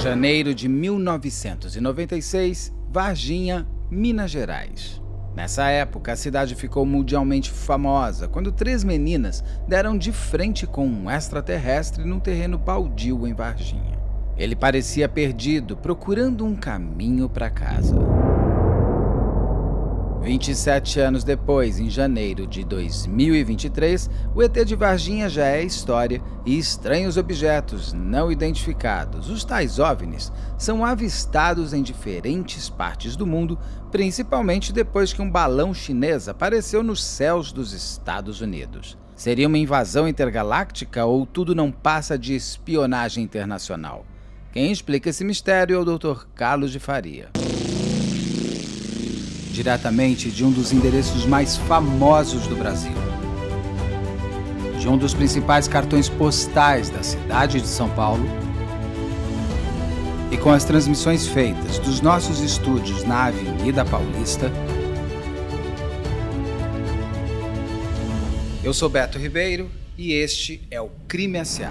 Janeiro de 1996, Varginha, Minas Gerais. Nessa época, a cidade ficou mundialmente famosa quando três meninas deram de frente com um extraterrestre num terreno baldio em Varginha. Ele parecia perdido, procurando um caminho para casa. 27 anos depois, em janeiro de 2023, o ET de Varginha já é história e estranhos objetos não identificados, os tais OVNIs, são avistados em diferentes partes do mundo, principalmente depois que um balão chinês apareceu nos céus dos Estados Unidos. Seria uma invasão intergaláctica ou tudo não passa de espionagem internacional? Quem explica esse mistério é o Dr. Carlos de Faria diretamente de um dos endereços mais famosos do Brasil. De um dos principais cartões postais da cidade de São Paulo. E com as transmissões feitas dos nossos estúdios na Avenida Paulista. Eu sou Beto Ribeiro e este é o Crime S.A.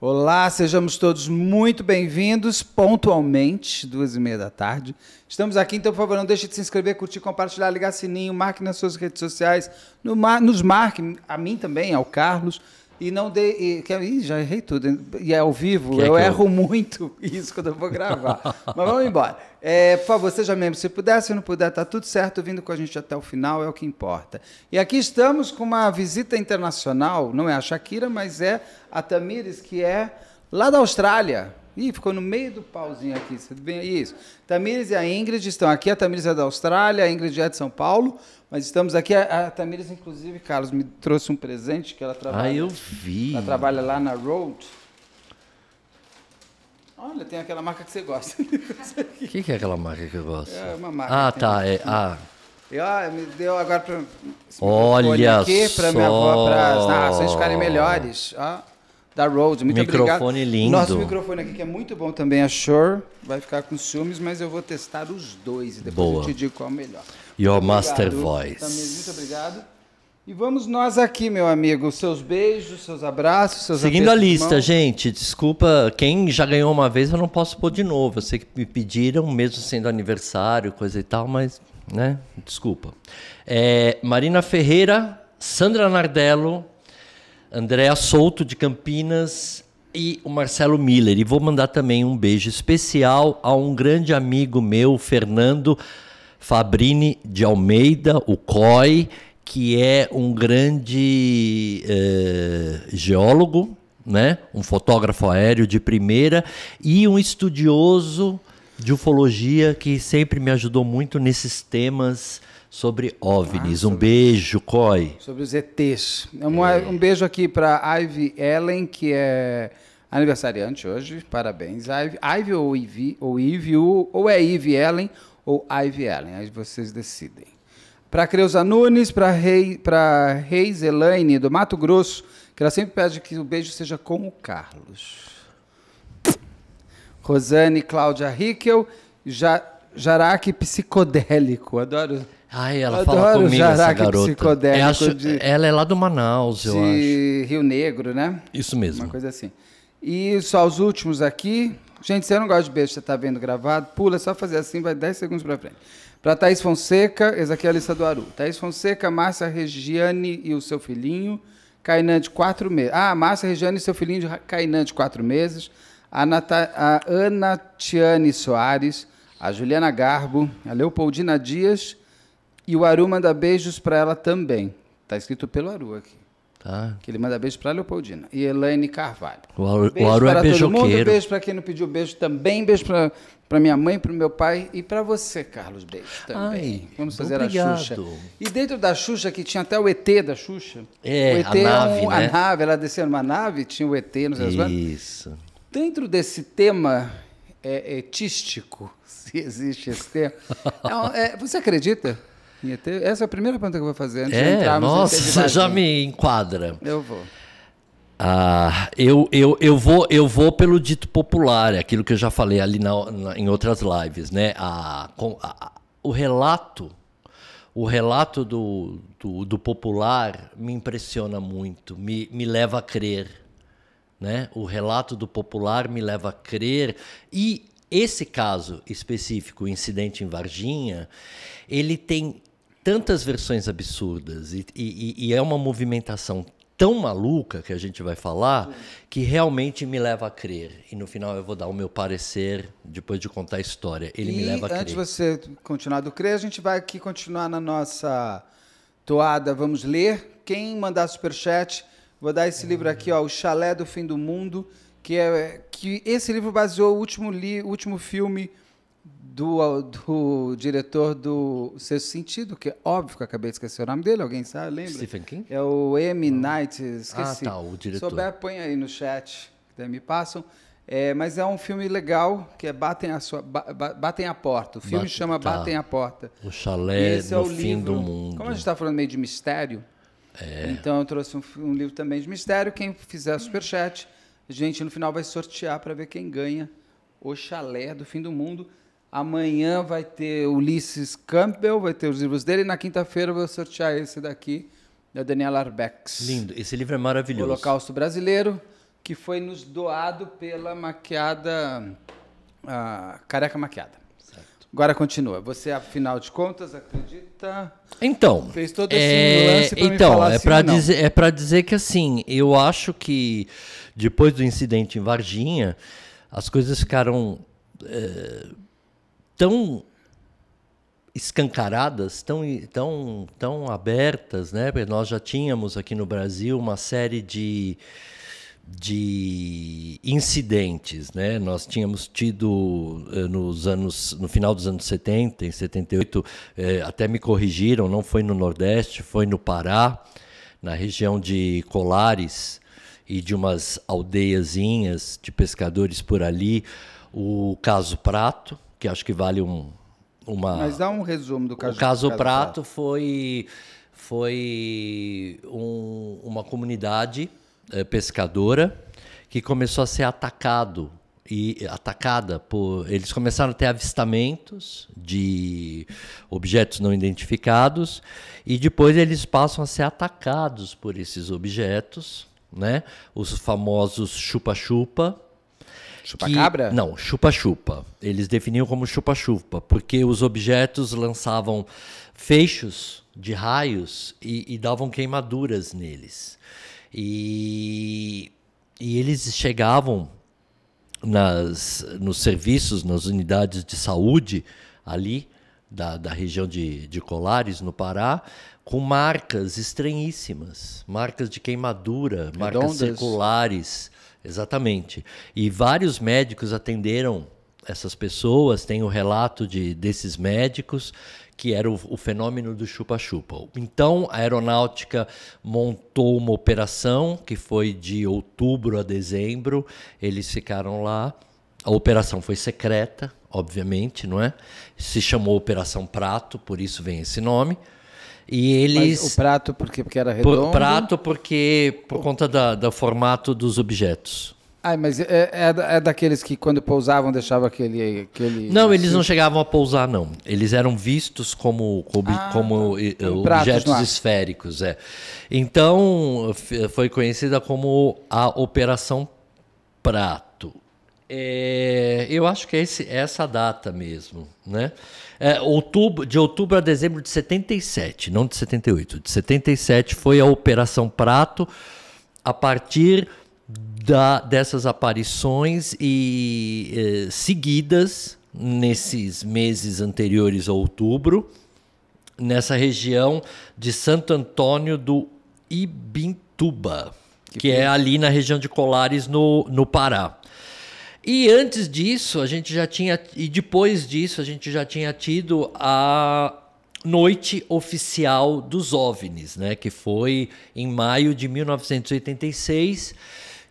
Olá, sejamos todos muito bem-vindos, pontualmente, duas e meia da tarde. Estamos aqui, então, por favor, não deixe de se inscrever, curtir, compartilhar, ligar sininho, marque nas suas redes sociais, no, nos marque, a mim também, ao Carlos, e não dei. E, é, ih, já errei tudo. E é ao vivo, que eu erro eu... muito isso quando eu vou gravar. Mas vamos embora. É, por favor, seja membro se puder, se não puder, tá tudo certo, vindo com a gente até o final, é o que importa. E aqui estamos com uma visita internacional, não é a Shakira, mas é a Tamires, que é lá da Austrália. Ih, ficou no meio do pauzinho aqui. Isso. Tamires e a Ingrid estão aqui. A Tamires é da Austrália, a Ingrid é de São Paulo. Mas estamos aqui. A, a Tamires, inclusive, Carlos, me trouxe um presente que ela ah, trabalha. Ah, eu vi. Ela trabalha lá na Road. Olha, tem aquela marca que você gosta. O que, que é aquela marca que eu gosto? É uma marca. Ah, tá. É, ah. ah. me deu agora para. Olha só para minha avó, para as narrações ficarem melhores. da Road. Muito microfone obrigado. lindo. Nosso microfone aqui que é muito bom também, a Shure. Vai ficar com ciúmes, mas eu vou testar os dois e depois Boa. eu te digo qual é o melhor. Your obrigado, Master Voice. muito obrigado. E vamos nós aqui, meu amigo. Seus beijos, seus abraços, seus Seguindo a lista, gente, desculpa, quem já ganhou uma vez eu não posso pôr de novo. Eu sei que me pediram, mesmo sendo aniversário, coisa e tal, mas, né, desculpa. É, Marina Ferreira, Sandra Nardello, Andréa Souto de Campinas e o Marcelo Miller. E vou mandar também um beijo especial a um grande amigo meu, Fernando Fabrini de Almeida, o COI, que é um grande eh, geólogo, né? um fotógrafo aéreo de primeira e um estudioso de ufologia que sempre me ajudou muito nesses temas sobre OVNIs. Ah, sobre um beijo, COI. Sobre os ETs. É um, é. um beijo aqui para Ivy Ellen, que é aniversariante hoje. Parabéns, Ivy. Ivy ou Ivy, ou Ivy, ou é Ivy Ellen, ou Ivy Allen. Aí vocês decidem. Para Creuza Nunes, para Rei, para Reis Elaine do Mato Grosso, que ela sempre pede que o beijo seja com o Carlos. Rosane Cláudia Rickel, ja, Jaraque Psicodélico. Adoro. Ai, ela Adoro fala comigo, essa garota. É Psicodélico acho, de, ela é lá do Manaus, eu acho. De Rio Negro, né? Isso mesmo. Uma coisa assim. E só os últimos aqui. Gente, se eu não gosta de beijo, você está vendo gravado, pula, é só fazer assim, vai 10 segundos para frente. Para Thaís Fonseca, essa aqui é a lista do Aru. Thaís Fonseca, Márcia Regiane e o seu filhinho. Cainan de quatro meses. Ah, Márcia Regiane e seu filhinho de Cainan de quatro meses. A, Nata, a Ana Tiane Soares. A Juliana Garbo. A Leopoldina Dias. E o Aru manda beijos para ela também. Está escrito pelo Aru aqui. Tá. Que ele manda beijo para Leopoldina. E Elaine Carvalho. O beijo o Auro para é todo mundo, beijo para quem não pediu beijo também, beijo para para minha mãe, para o meu pai e para você, Carlos Beijo também. Ai, Vamos fazer obrigado. a Xuxa. E dentro da Xuxa, que tinha até o ET da Xuxa. É, o ET a é nave, né? A nave, ela descia numa nave, tinha o ET, não sei Isso. Dentro desse tema é, etístico, é, se existe esse tema é, é você acredita essa é a primeira pergunta que eu vou fazer antes é, de entrarmos Nossa, já me enquadra. Eu vou. Ah, eu, eu, eu, vou, eu vou pelo dito popular, é aquilo que eu já falei ali na, na, em outras lives, né? A, a, o relato, o relato do, do, do, popular me impressiona muito, me, me leva a crer. Né? O relato do popular me leva a crer. E esse caso específico, o incidente em Varginha, ele tem tantas versões absurdas e, e, e, é uma movimentação tão maluca que a gente vai falar que realmente me leva a crer. E no final eu vou dar o meu parecer depois de contar a história. Ele e me leva a crer. Antes de você continuar do crer, a gente vai aqui continuar na nossa toada. Vamos ler. Quem mandar superchat, vou dar esse é. livro aqui, ó, O Chalé do Fim do Mundo, que é que esse livro baseou o último, li, último filme do, do diretor do Sexto Sentido, que é óbvio que eu acabei de esquecer o nome dele, alguém sabe, lembra? Stephen King? É o M. Hum. Night, esqueci. Ah, tá, o diretor. Souber, põe aí no chat, que me passam. É, mas é um filme legal, que é Batem a, sua, ba, batem a Porta. O filme Bate, chama tá. Batem a Porta. O chalé é no é o fim livro, do mundo. Como a gente está falando meio de mistério, é. então eu trouxe um, um, livro também de mistério. Quem fizer superchat, a gente no final vai sortear para ver quem ganha o chalé do fim do mundo. Amanhã vai ter Ulisses Campbell, vai ter os livros dele. E na quinta-feira eu vou sortear esse daqui, da Daniela Arbex. Lindo, esse livro é maravilhoso. Holocausto Brasileiro, que foi nos doado pela maquiada. Uh, careca maquiada. Certo. Agora continua. Você, afinal de contas, acredita? Então. Fez todo esse é... lance pra Então, é assim, para dizer, é dizer que assim, eu acho que depois do incidente em Varginha, as coisas ficaram. É tão escancaradas, tão, tão, tão abertas, né? Porque nós já tínhamos aqui no Brasil uma série de, de incidentes, né? Nós tínhamos tido eh, nos anos, no final dos anos 70, em 78, eh, até me corrigiram, não foi no Nordeste, foi no Pará, na região de Colares e de umas aldeiazinhas de pescadores por ali, o caso Prato, que acho que vale um, uma. Mas dá um resumo do caso. O caso, caso Prato, Prato foi foi um, uma comunidade é, pescadora que começou a ser atacado e atacada por eles começaram a ter avistamentos de objetos não identificados e depois eles passam a ser atacados por esses objetos, né? Os famosos chupa-chupa, Chupa-cabra? Não, chupa-chupa. Eles definiam como chupa-chupa, porque os objetos lançavam feixos de raios e, e davam queimaduras neles. E, e eles chegavam nas, nos serviços, nas unidades de saúde ali da, da região de, de Colares, no Pará, com marcas estranhíssimas, marcas de queimadura, Redondas. marcas circulares. Exatamente. E vários médicos atenderam essas pessoas, tem o relato de, desses médicos, que era o, o fenômeno do chupa-chupa. Então, a aeronáutica montou uma operação que foi de outubro a dezembro, eles ficaram lá. A operação foi secreta, obviamente, não é? Se chamou Operação Prato, por isso vem esse nome. E eles. Mas o prato porque, porque era redondo? O prato porque por conta da, do formato dos objetos. Ah, mas é, é, é, é, daqueles que quando pousavam deixava aquele, aquele. Não, assim. eles não chegavam a pousar, não. Eles eram vistos como, como, ah, como eh, eh, objetos esféricos. É. Então eh, foi conhecida como a Operação Prato. É, eu acho que é esse, é essa data mesmo, né? é, outubro, de outubro a dezembro de 77, não de 78, de 77 foi a Operação Prato, a partir da, dessas aparições e é, seguidas nesses meses anteriores a outubro, nessa região de Santo Antônio do Ibintuba, que, que é ali na região de Colares, no, no Pará. E antes disso, a gente já tinha. E depois disso, a gente já tinha tido a noite oficial dos OVNIs, né? Que foi em maio de 1986,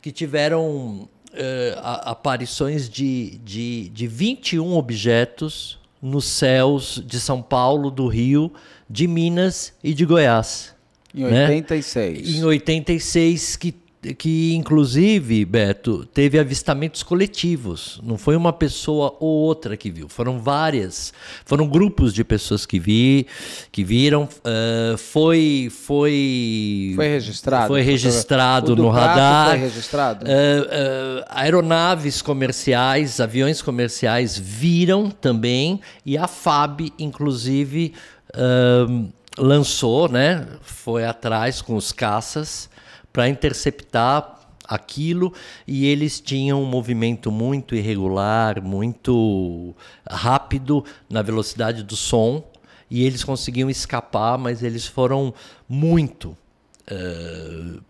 que tiveram. Uh, aparições de, de, de 21 objetos nos céus de São Paulo, do Rio, de Minas e de Goiás. Em 86. Né? Em 86, que que inclusive, Beto, teve avistamentos coletivos. Não foi uma pessoa ou outra que viu, foram várias, foram grupos de pessoas que vi, que viram. Uh, foi, foi, foi registrado. Foi registrado no radar. Foi registrado. Uh, uh, aeronaves comerciais, aviões comerciais viram também e a FAB, inclusive. lançou, né? Foi atrás com os caças para interceptar aquilo e eles tinham um movimento muito irregular, muito rápido na velocidade do som e eles conseguiam escapar, mas eles foram muito. Uh...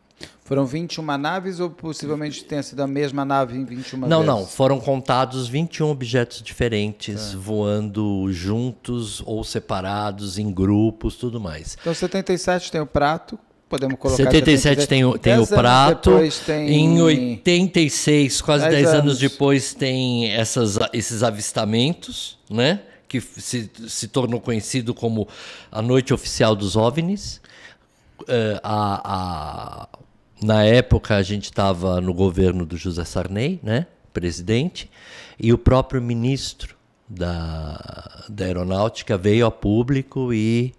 Foram 21 naves ou possivelmente tenha sido a mesma nave em 21 Não, vezes? não. Foram contados 21 objetos diferentes é. voando juntos ou separados, em grupos, tudo mais. Então, 77 tem o prato, podemos colocar 77 tem o, tem o prato. Tem... Em 86, quase 10, anos. anos. depois, tem essas, esses avistamentos, né? Que se, se tornou conhecido como a Noite Oficial dos OVNIs. Uh, a, a, na época, a gente estava no governo do José Sarney, né? Presidente. E o próprio ministro da, da aeronáutica veio a público e.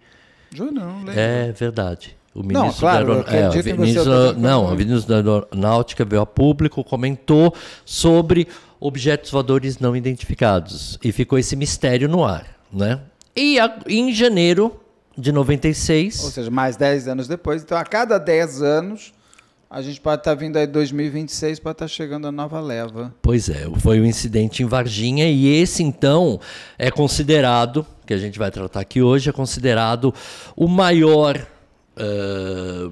Juro, não, lembro. É verdade o ministro não, claro, da é, ministro, não, o ministro da Aeronáutica veio é, a público, comentou sobre objetos voadores não identificados. E ficou esse mistério no ar. Né? E a, em janeiro de 96. Ou seja, mais 10 anos depois. Então, a cada 10 anos, a gente pode estar tá vindo aí 2026 para estar chegando a nova leva. Pois é, foi o um incidente em Varginha e esse então é considerado, que a gente vai tratar aqui hoje, é considerado o maior ah,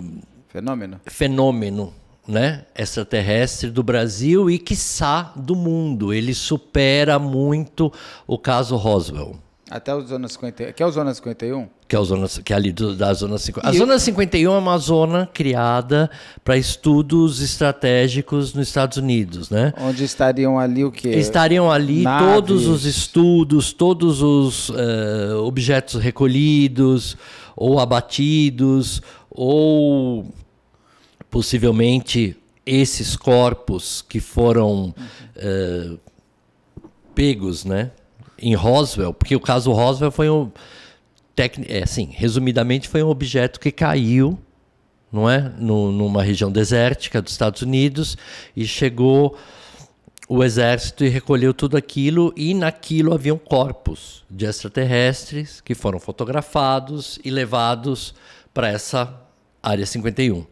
fenômeno. Fenômeno, né? Extraterrestre do Brasil e, quiçá, do mundo. Ele supera muito o caso Roswell. Até a Zona 51. Que é a Zona 51? Que é, a zona, que é ali do, da Zona 51. A e Zona 51 é uma zona criada para estudos estratégicos nos Estados Unidos, né? Onde estariam ali o quê? Estariam ali Naves. todos os estudos, todos os uh, objetos recolhidos, ou abatidos, ou possivelmente esses corpos que foram uh, pegos, né? Em Roswell, porque o caso Roswell foi um é, assim, resumidamente foi um objeto que caiu, não é, no, numa região desértica dos Estados Unidos e chegou o exército e recolheu tudo aquilo e naquilo haviam corpos de extraterrestres que foram fotografados e levados para essa área 51.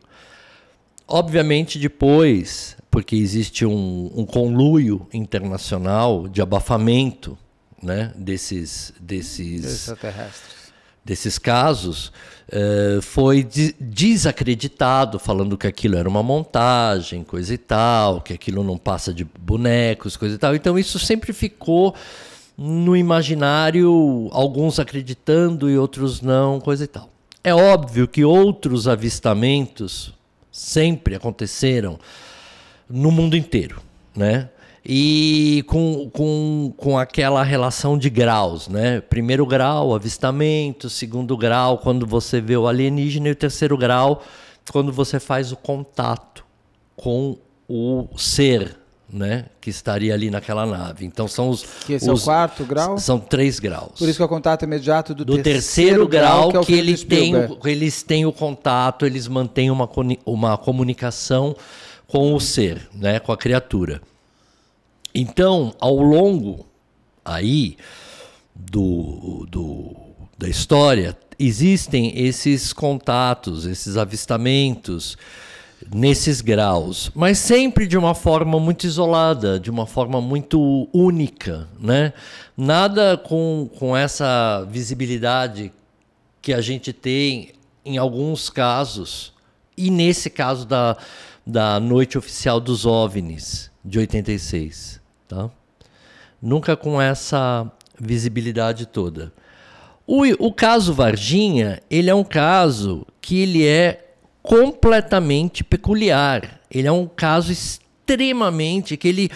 Obviamente depois, porque existe um, um conluio internacional de abafamento, né, desses desses extraterrestres. desses casos, eh, foi desacreditado, falando que aquilo era uma montagem, coisa e tal, que aquilo não passa de bonecos, coisa e tal. Então isso sempre ficou no imaginário, alguns acreditando e outros não, coisa e tal. É óbvio que outros avistamentos sempre aconteceram no mundo inteiro, né? e com, com, com aquela relação de graus, né? Primeiro grau, avistamento, segundo grau, quando você vê o alienígena, e o terceiro grau, quando você faz o contato com o ser, né, que estaria ali naquela nave. Então são os. Que esse os, é o quarto grau? São três graus. Por isso que é o contato imediato do, do terceiro, terceiro grau, grau, que, é que ele tem, eles têm o contato, eles mantêm uma, uma comunicação com o ser, né, com a criatura. Então, ao longo aí do, do, da história, existem esses contatos, esses avistamentos nesses graus, mas sempre de uma forma muito isolada, de uma forma muito única, né? Nada com, com essa visibilidade que a gente tem em alguns casos, e nesse caso da, da noite oficial dos OVNIs de 86 tá? Nunca com essa visibilidade toda. O, o caso Varginha, ele é um caso que ele é completamente peculiar. Ele é um caso extremamente que ele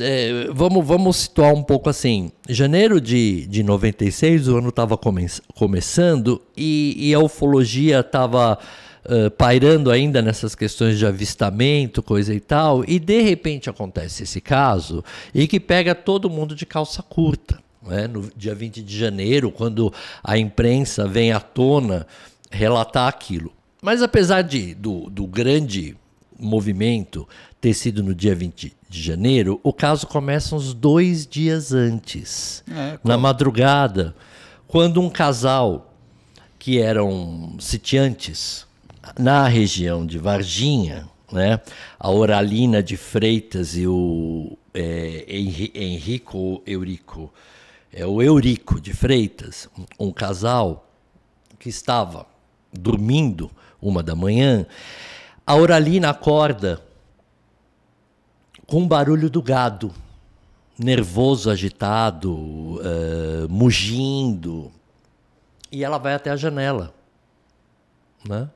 é, vamos, vamos situar um pouco assim. Janeiro de, de 96, o ano estava come, começando e, e a ufologia estava eh, pairando ainda nessas questões de avistamento, coisa e tal, e de repente acontece esse caso e que pega todo mundo de calça curta. Né? No dia 20 de janeiro, quando a imprensa vem à tona relatar aquilo. Mas apesar de, do, do grande movimento ter sido no dia 20 de janeiro, o caso começa uns dois dias antes, é, na madrugada, quando um casal que eram sitiantes na região de Varginha, né, a Oralina de Freitas e o é, Henrico Eurico, é o Eurico de Freitas, um casal que estava dormindo uma da manhã, a Oralina acorda com o barulho do gado, nervoso, agitado, uh, mugindo, e ela vai até a janela, né?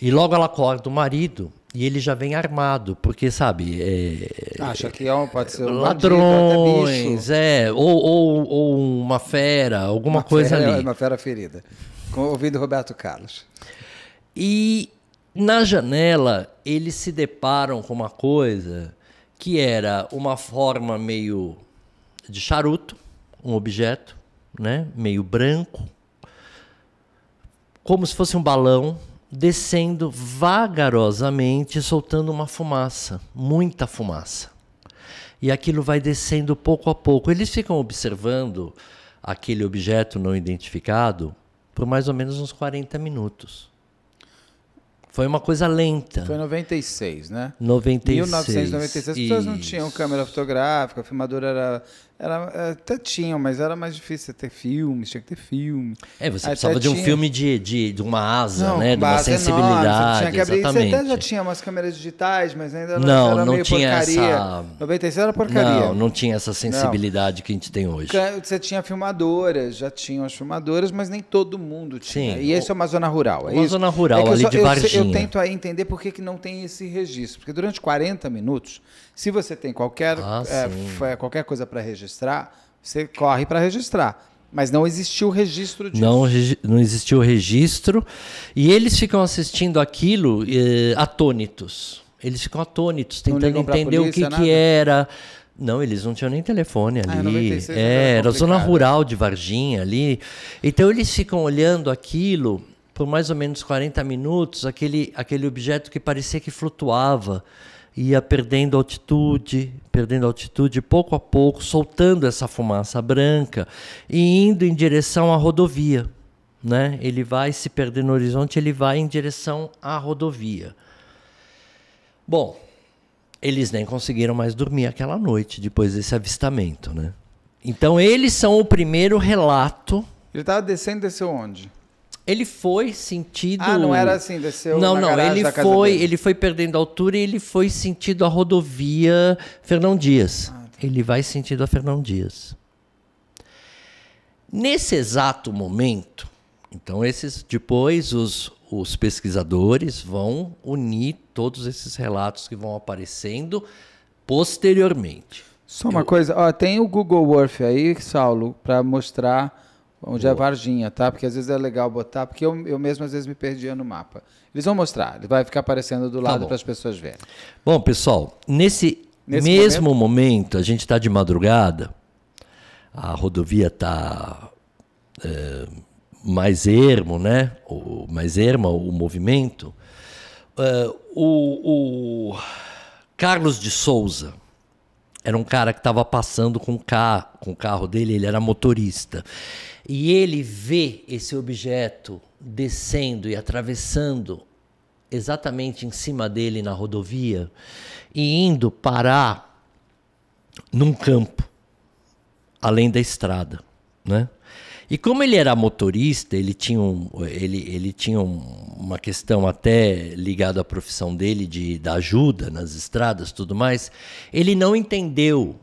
E logo ela acorda do marido e ele já vem armado, porque sabe. É, Acha ah, que é um, pode ser um ladrões, bandido, é, ou, ou, ou, uma fera, alguma uma coisa fera, ali. Uma fera ferida. Com, ouvindo Roberto Carlos. E na janela eles se deparam com uma coisa que era uma forma meio de charuto, um objeto, né, meio branco, como se fosse um balão descendo vagarosamente, soltando uma fumaça, muita fumaça. E aquilo vai descendo pouco a pouco. Eles ficam observando aquele objeto não identificado por mais ou menos uns 40 minutos. Foi uma coisa lenta. Foi 96, né? 96. 1996, as pessoas não tinham câmera fotográfica, a filmadora era era, é, até tinham, mas era mais difícil ter filmes, tinha que ter filme. É, você até precisava tinha... de um filme de, de, de uma asa, não, né? De uma sensibilidade. Enorme, tinha que abrir. Exatamente. Você até já tinha umas câmeras digitais, mas ainda não, não era não meio tinha porcaria. Essa... 96 era porcaria. Não, não tinha essa sensibilidade não. que a gente tem hoje. Você tinha filmadoras, já tinham as filmadoras, mas nem todo mundo tinha. Sim, e isso é uma zona rural. É uma isso. zona rural, é ali só, de Varginha. Eu, eu tento aí entender por que, que não tem esse registro. Porque durante 40 minutos, se você tem qualquer, ah, é, qualquer coisa para registrar, registrar, você corre para registrar. Mas não existiu registro disso. Não, não existiu registro. E eles ficam assistindo aquilo eh, atônitos. Eles ficam atônitos, tentando entender polícia, o que, que era. Não, eles não tinham nem telefone ah, ali. Ah, é, é era zona rural de Varginha ali. Então eles ficam olhando aquilo por mais ou menos 40 minutos, aquele, aquele objeto que parecia que flutuava ia perdendo altitude, perdendo altitude pouco a pouco, soltando essa fumaça branca e indo em direção à rodovia. Né? Ele vai se perder no horizonte, ele vai em direção à rodovia. Bom, eles nem conseguiram mais dormir aquela noite depois desse avistamento, né? Então eles são o primeiro relato. Ele estava descendo desceu onde? Ele foi sentido. Ah, não era assim, desceu. Não, não. Ele foi, dele. ele foi perdendo altura e ele foi sentido a rodovia Fernão Dias. Ah, tá. Ele vai sentido a Fernão Dias. Nesse exato momento, então esses depois os, os pesquisadores vão unir todos esses relatos que vão aparecendo posteriormente. Só uma Eu... coisa, ó, tem o Google Earth aí, Saulo, para mostrar Onde é Boa. é Varginha, tá? Porque às vezes é legal botar, porque eu, eu mesmo às vezes me perdia no mapa. Eles vão mostrar, ele vai ficar aparecendo do tá lado tá para as pessoas verem. Bom, pessoal, nesse, nesse mesmo momento? momento, a gente está de madrugada, a rodovia está é, mais ermo, né? O, mais ermo o movimento. É, o, o Carlos de Souza era um cara que estava passando com o carro, com o carro dele, ele era motorista. E ele vê esse objeto descendo e atravessando exatamente em cima dele na rodovia e indo parar num campo além da estrada, né? E como ele era motorista, ele tinha, um, ele, ele tinha um, uma questão até ligada à profissão dele de da ajuda nas estradas, tudo mais. Ele não entendeu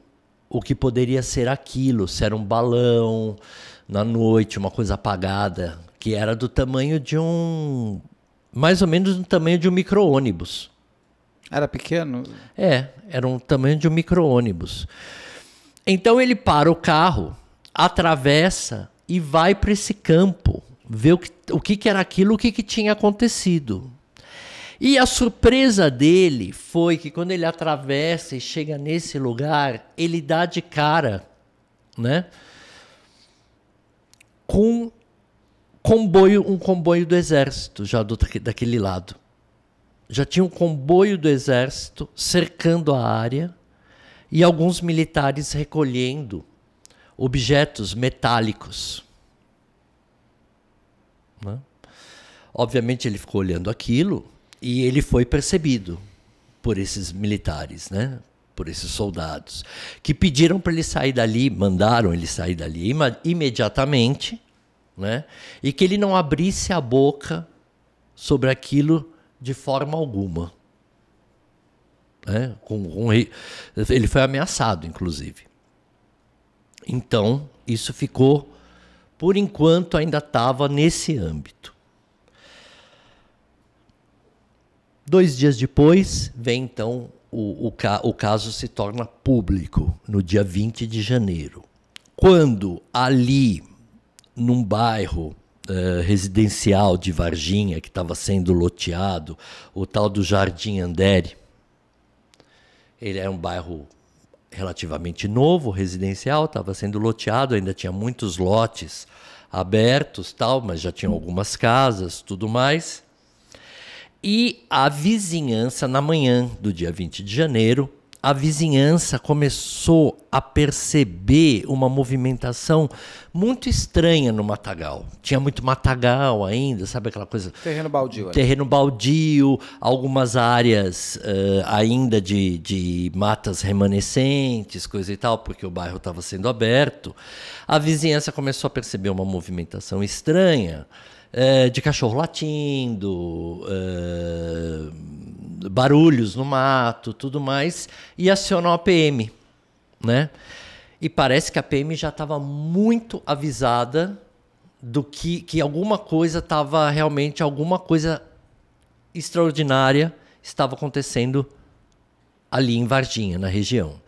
o que poderia ser aquilo, se era um balão na noite, uma coisa apagada, que era do tamanho de um mais ou menos do tamanho de um micro-ônibus. Era pequeno? É, era um tamanho de um micro-ônibus. Então ele para o carro, atravessa e vai para esse campo ver o que, o que, que era aquilo, o que, que tinha acontecido. E a surpresa dele foi que quando ele atravessa e chega nesse lugar, ele dá de cara, né, com comboio, um comboio do exército já do, daquele lado. Já tinha um comboio do exército cercando a área e alguns militares recolhendo objetos metálicos. Né? Obviamente ele ficou olhando aquilo e ele foi percebido por esses militares, né? por esses soldados, que pediram para ele sair dali, mandaram ele sair dali im imediatamente, né? e que ele não abrisse a boca sobre aquilo de forma alguma. Né? Com, com, ele foi ameaçado, inclusive. Então, isso ficou, por enquanto, ainda estava nesse âmbito. Dois dias depois, vem então o, o, o, caso se torna público, no dia 20 de janeiro. Quando ali, num bairro eh, residencial de Varginha, que estava sendo loteado, o tal do Jardim Andere, ele era um bairro relativamente novo, residencial, estava sendo loteado, ainda tinha muitos lotes abertos, tal, mas já tinha algumas casas, tudo mais. E a vizinhança na manhã do dia 20 de janeiro a vizinhança começou a perceber uma movimentação muito estranha no matagal. Tinha muito matagal ainda, sabe aquela coisa? Terreno baldio. É. Terreno baldio, algumas áreas uh, ainda de, de matas remanescentes, coisa e tal, porque o bairro estava sendo aberto. A vizinhança começou a perceber uma movimentação estranha é, de cachorro latindo, é, barulhos no mato, tudo mais, e acionou a PM, né? E parece que a PM já estava muito avisada do que, que alguma coisa estava realmente, alguma coisa extraordinária estava acontecendo ali em Varginha, na região.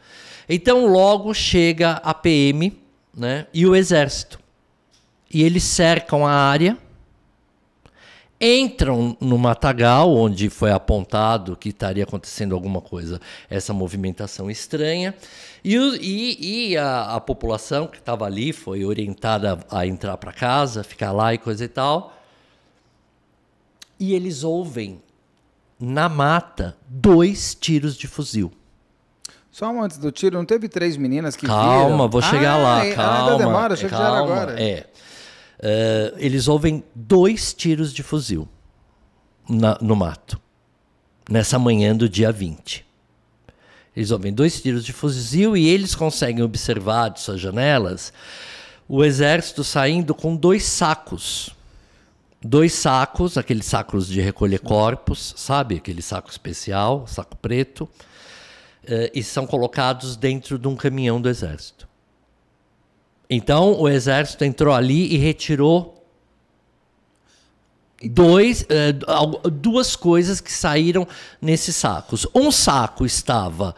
Então logo chega a PM né, e o exército. E eles cercam a área entram no matagal, onde foi apontado que estaria acontecendo alguma coisa, essa movimentação estranha, e, e, e a, a, população que estava ali foi orientada a, entrar para casa, ficar lá e coisa e tal. E eles ouvem na mata dois tiros de fuzil. Só um antes do tiro, não teve três meninas que Calma, viram? vou chegar ah, lá, é, ah, calma. Ainda demora, achei é, já era agora. É. Uh, eles ouvem dois tiros de fuzil na, no mato, nessa manhã do dia 20. Eles ouvem dois tiros de fuzil e eles conseguem observar de suas janelas o exército saindo com dois sacos. Dois sacos, aqueles sacos de recolher corpos, sabe? Aquele saco especial, saco preto. Uh, e são colocados dentro de um caminhão do exército. Então o exército entrou ali e retirou dois, eh, duas coisas que saíram nesses sacos. Um saco estava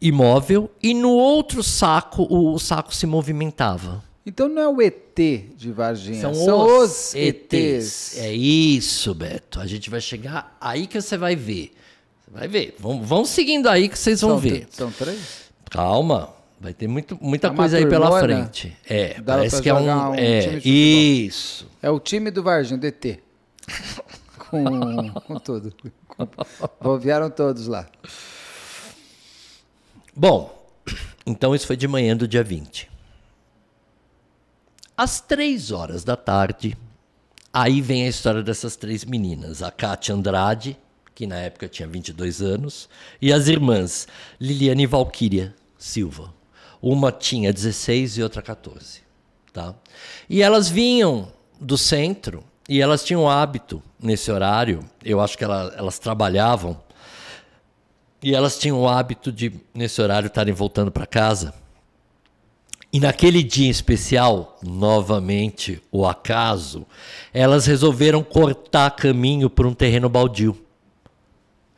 imóvel e no outro saco o, saco se movimentava. Então não é o ET de Varginha, são, são os, os ETs. ETs. É isso, Beto. A gente vai chegar aí que você vai ver. Você vai ver. Vão, vão seguindo aí que vocês vão são ver. São três? Calma. Vai ter muito, muita a tá coisa aí pela é, né? frente. É, Dá parece que é um. um é, isso. É o time do Vargem, DT. com, com tudo. Com, vieram todos lá. Bom, então isso foi de manhã do dia 20. Às três horas da tarde, aí vem a história dessas três meninas. A Kátia Andrade, que na época tinha 22 anos, e as irmãs Liliane e Valquíria Silva. Uma tinha 16 e outra 14. Tá? E elas vinham do centro e elas tinham hábito nesse horário, eu acho que ela, elas trabalhavam, e elas tinham o hábito de, nesse horário, estarem voltando para casa. E naquele dia especial, novamente o acaso, elas resolveram cortar caminho por um terreno baldio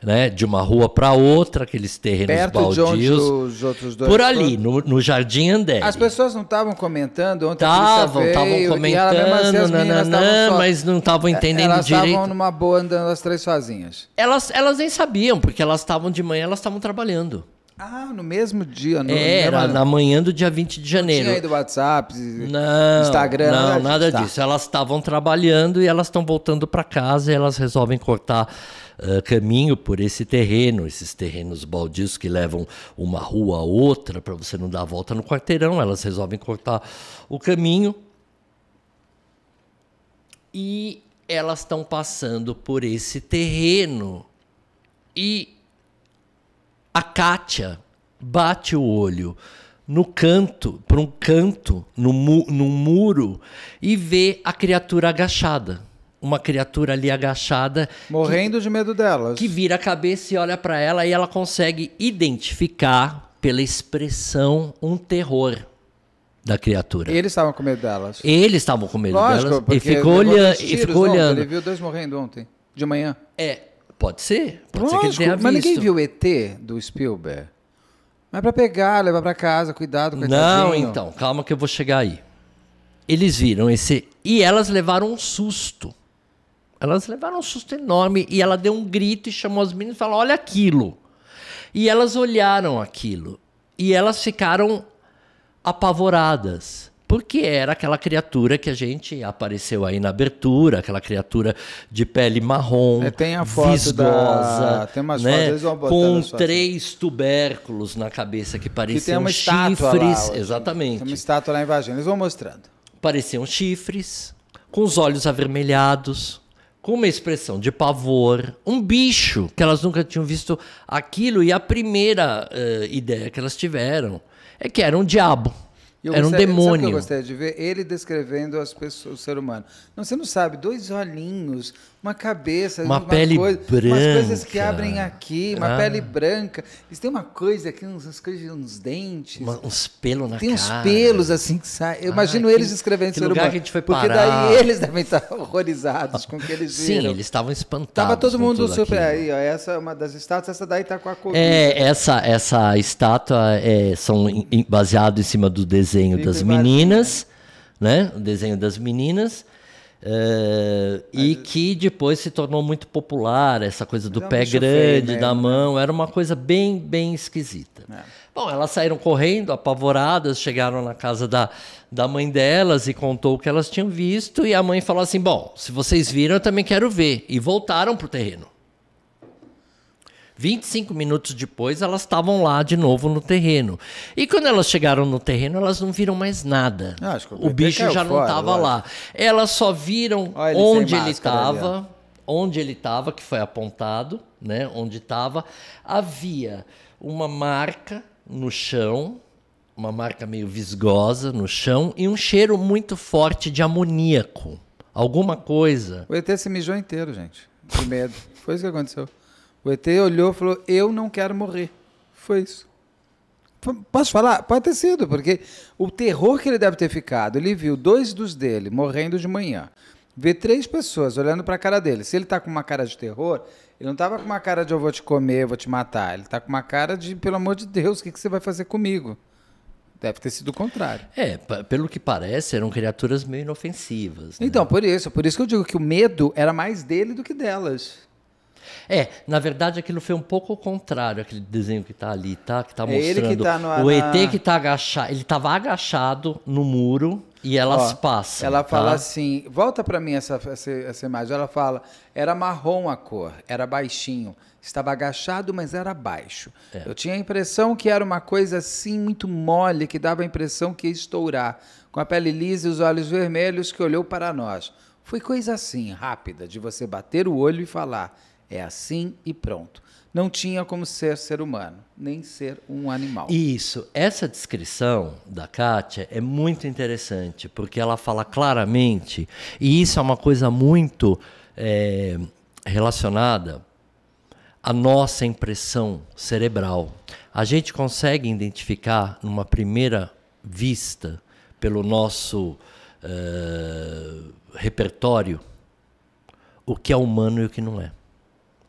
né, de uma rua para outra, aqueles terrenos Perto baldios. De onde os dois por ali, no, no Jardim André. As pessoas não estavam comentando ontem. Estavam, estavam comentando, ela, assim, nananã, não, só, mas não estavam é, entendendo elas direito. Elas estavam numa boa andando as três sozinhas. Elas, elas nem sabiam, porque elas estavam de manhã, elas estavam trabalhando. Ah, no mesmo dia, no é, Era na manhã do dia 20 de janeiro. Não tinha do WhatsApp, não, Instagram, não, nada, nada disso. Tá. Elas estavam trabalhando e elas estão voltando para casa e elas resolvem cortar ah, caminho por esse terreno, esses terrenos baldios que levam uma rua a outra para você não dar a volta no quarteirão, elas resolvem cortar o caminho. E elas estão passando por esse terreno e a Kátia bate o olho no canto, para um canto, no mu num muro, e vê a criatura agachada uma criatura ali agachada. Morrendo que, de medo delas. Que vira a cabeça e olha para ela e ela consegue identificar pela expressão um terror da criatura. Eles estavam com medo delas. Eles estavam com medo Lógico, delas e ficou, olha, e ficou ontem, olhando. Ele viu dois morrendo ontem, de manhã. É, pode ser. Pode Lógico, ser que ele tenha mas visto. Mas ninguém viu o ET do Spielberg. Mas é para pegar, levar para casa, cuidado com Não, então, calma que eu vou chegar aí. Eles viram esse e elas levaram um susto. Elas levaram um susto enorme e ela deu um grito e chamou as meninas e falou: Olha aquilo. E elas olharam aquilo e elas ficaram apavoradas. Porque era aquela criatura que a gente apareceu aí na abertura, aquela criatura de pele marrom, é, tem a foto visgosa, da... tem umas né? fotos, com três tubérculos na cabeça que pareciam que chifres. Lá, Exatamente. Tem uma estátua lá em Vagina, eles vão mostrando. Pareciam chifres, com os olhos avermelhados, com uma expressão de pavor, um bicho, que elas nunca tinham visto aquilo, e a primeira uh, ideia que elas tiveram é que era um diabo. Eu era gostaria, um demônio. Sabe o que eu gostaria de ver? Ele descrevendo as pessoas, o ser humano. Não, você não sabe, dois olhinhos, uma cabeça, uma, uma pele coisa, branca. Umas coisas que abrem aqui, uma ah. pele branca. Eles têm uma coisa aqui, uns uns dentes. Uma, uns pelos na tem cara. Tem uns pelos assim que saem. Eu ah, imagino que, eles escrevendo que ser lugar humano. Que a gente foi parar. Porque daí eles devem estar horrorizados com o que eles viram. Sim, eles estavam espantados. Tava todo mundo super. Aí, ó, essa é uma das estátuas, essa daí tá com a cor. É, essa, essa estátua é, são em, baseado em cima do desenho das meninas, né? O desenho das meninas. É, e que depois se tornou muito popular, essa coisa do é pé grande, da né? mão, era uma coisa bem, bem esquisita. É. Bom, elas saíram correndo, apavoradas, chegaram na casa da, da mãe delas e contou o que elas tinham visto, e a mãe falou assim: Bom, se vocês viram, eu também quero ver. E voltaram para o terreno. 25 minutos depois, elas estavam lá de novo no terreno. E quando elas chegaram no terreno, elas não viram mais nada. Ah, o bicho já não estava lá. Elas só viram ele onde ele estava, onde ele estava, que foi apontado, né? Onde estava. Havia uma marca no chão, uma marca meio visgosa no chão, e um cheiro muito forte de amoníaco. Alguma coisa. O ET se mijou inteiro, gente. De medo. Foi isso que aconteceu. O ET olhou e falou: Eu não quero morrer. Foi isso. Posso falar? Pode ter sido, porque o terror que ele deve ter ficado, ele viu dois dos dele morrendo de manhã, vê três pessoas olhando para a cara dele. Se ele tá com uma cara de terror, ele não estava com uma cara de eu vou te comer, eu vou te matar. Ele tá com uma cara de, pelo amor de Deus, o que, que você vai fazer comigo? Deve ter sido o contrário. É, pelo que parece, eram criaturas meio inofensivas. Né? Então, por isso, por isso que eu digo que o medo era mais dele do que delas. É, na verdade aquilo foi um pouco o contrário, aquele desenho que está ali, tá? Que tá mostrando. É ele que tá no, o ET na... que está agachado, ele estava agachado no muro e elas Ó, passam. Ela tá? fala assim, volta para mim essa, essa, essa imagem. Ela fala, era marrom a cor, era baixinho, estava agachado, mas era baixo. É. Eu tinha a impressão que era uma coisa assim muito mole, que dava a impressão que ia estourar, com a pele lisa e os olhos vermelhos que olhou para nós. Foi coisa assim, rápida, de você bater o olho e falar. É assim e pronto. Não tinha como ser ser humano, nem ser um animal. Isso. Essa descrição da Kátia é muito interessante, porque ela fala claramente, e isso é uma coisa muito é, relacionada à nossa impressão cerebral. A gente consegue identificar, numa primeira vista, pelo nosso é, repertório, o que é humano e o que não é.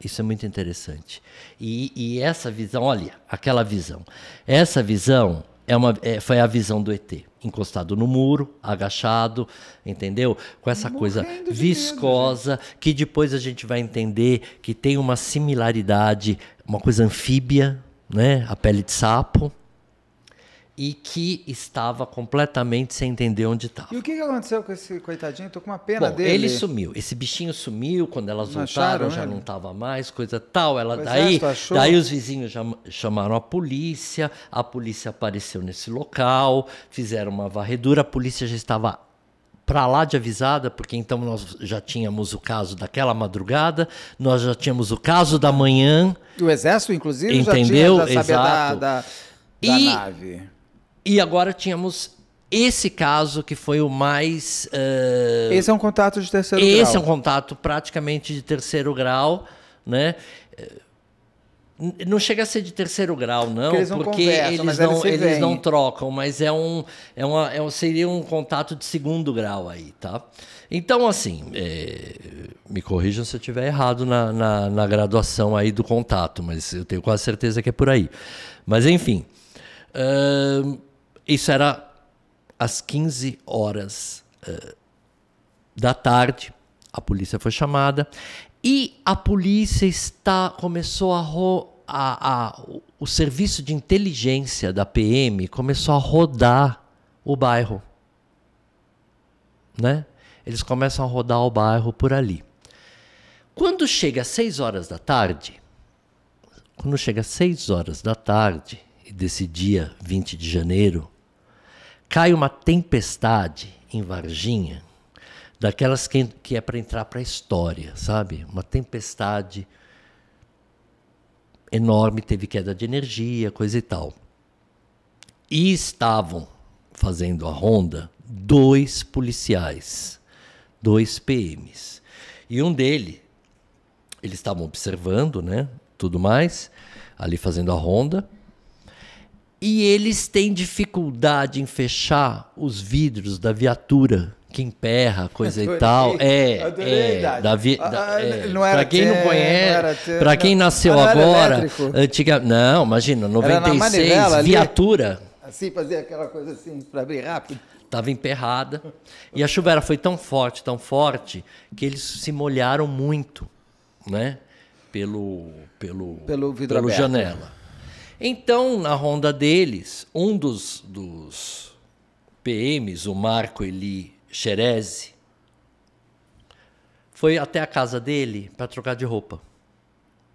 Isso é muito interessante. E, e essa visão, olha, aquela visão. Essa visão é uma, é, foi a visão do ET, encostado no muro, agachado, entendeu? Com essa Morrendo coisa viscosa, medo, que depois a gente vai entender que tem uma similaridade, uma coisa anfíbia, né? A pele de sapo, e que estava completamente sem entender onde estava. E o que aconteceu com esse coitadinho? Estou com uma pena Bom, dele. Ele sumiu. Esse bichinho sumiu quando elas não voltaram, acharam, já né? não estava mais, coisa tal. Ela é, daí, é, daí os vizinhos já chamaram a polícia. A polícia apareceu nesse local, fizeram uma varredura. A polícia já estava para lá de avisada, porque então nós já tínhamos o caso daquela madrugada, nós já tínhamos o caso da manhã. O exército, inclusive, entendeu? já tinha já Exato. da, da, da e... nave. E agora tínhamos esse caso que foi o mais. Uh... Esse é um contato de terceiro esse grau. Esse é um contato praticamente de terceiro grau, né? Não chega a ser de terceiro grau, não, porque eles não, porque eles, não eles, eles não trocam, mas é um, é uma, é um, seria um contato de segundo grau aí, tá? Então, assim, é, me corrijam se eu estiver errado na, na, na, graduação aí do contato, mas eu tenho quase certeza que é por aí. Mas, enfim. Uh isso era às 15 horas uh, da tarde. A polícia foi chamada e a polícia está começou a, ro, a, a o serviço de inteligência da PM começou a rodar o bairro, né? Eles começam a rodar o bairro por ali. Quando chega às 6 horas da tarde, quando chega às 6 horas da tarde desse dia 20 de janeiro Cai uma tempestade em Varginha, daquelas que, que é para entrar para a história, sabe? Uma tempestade enorme, teve queda de energia, coisa e tal. E estavam fazendo a ronda dois policiais, dois PMs. E um dele, eles estavam observando, né? Tudo mais, ali fazendo a ronda. E eles têm dificuldade em fechar os vidros da viatura que emperra, coisa adorei, e tal. É, é, da vi, ah, da, ah, é. Não era pra quem não conhece, para quem nasceu não agora, antiga, não, imagina, 96, viatura. Ali, assim, fazia aquela coisa assim, para abrir rápido. Estava emperrada. E a chuva era, foi tão forte, tão forte, que eles se molharam muito, né? Pelo, pelo, pelo vidro pelo aberto. janela. Então, na ronda deles, um dos, dos PMs, o Marco Eli Xerezi, foi até a casa dele para trocar de roupa.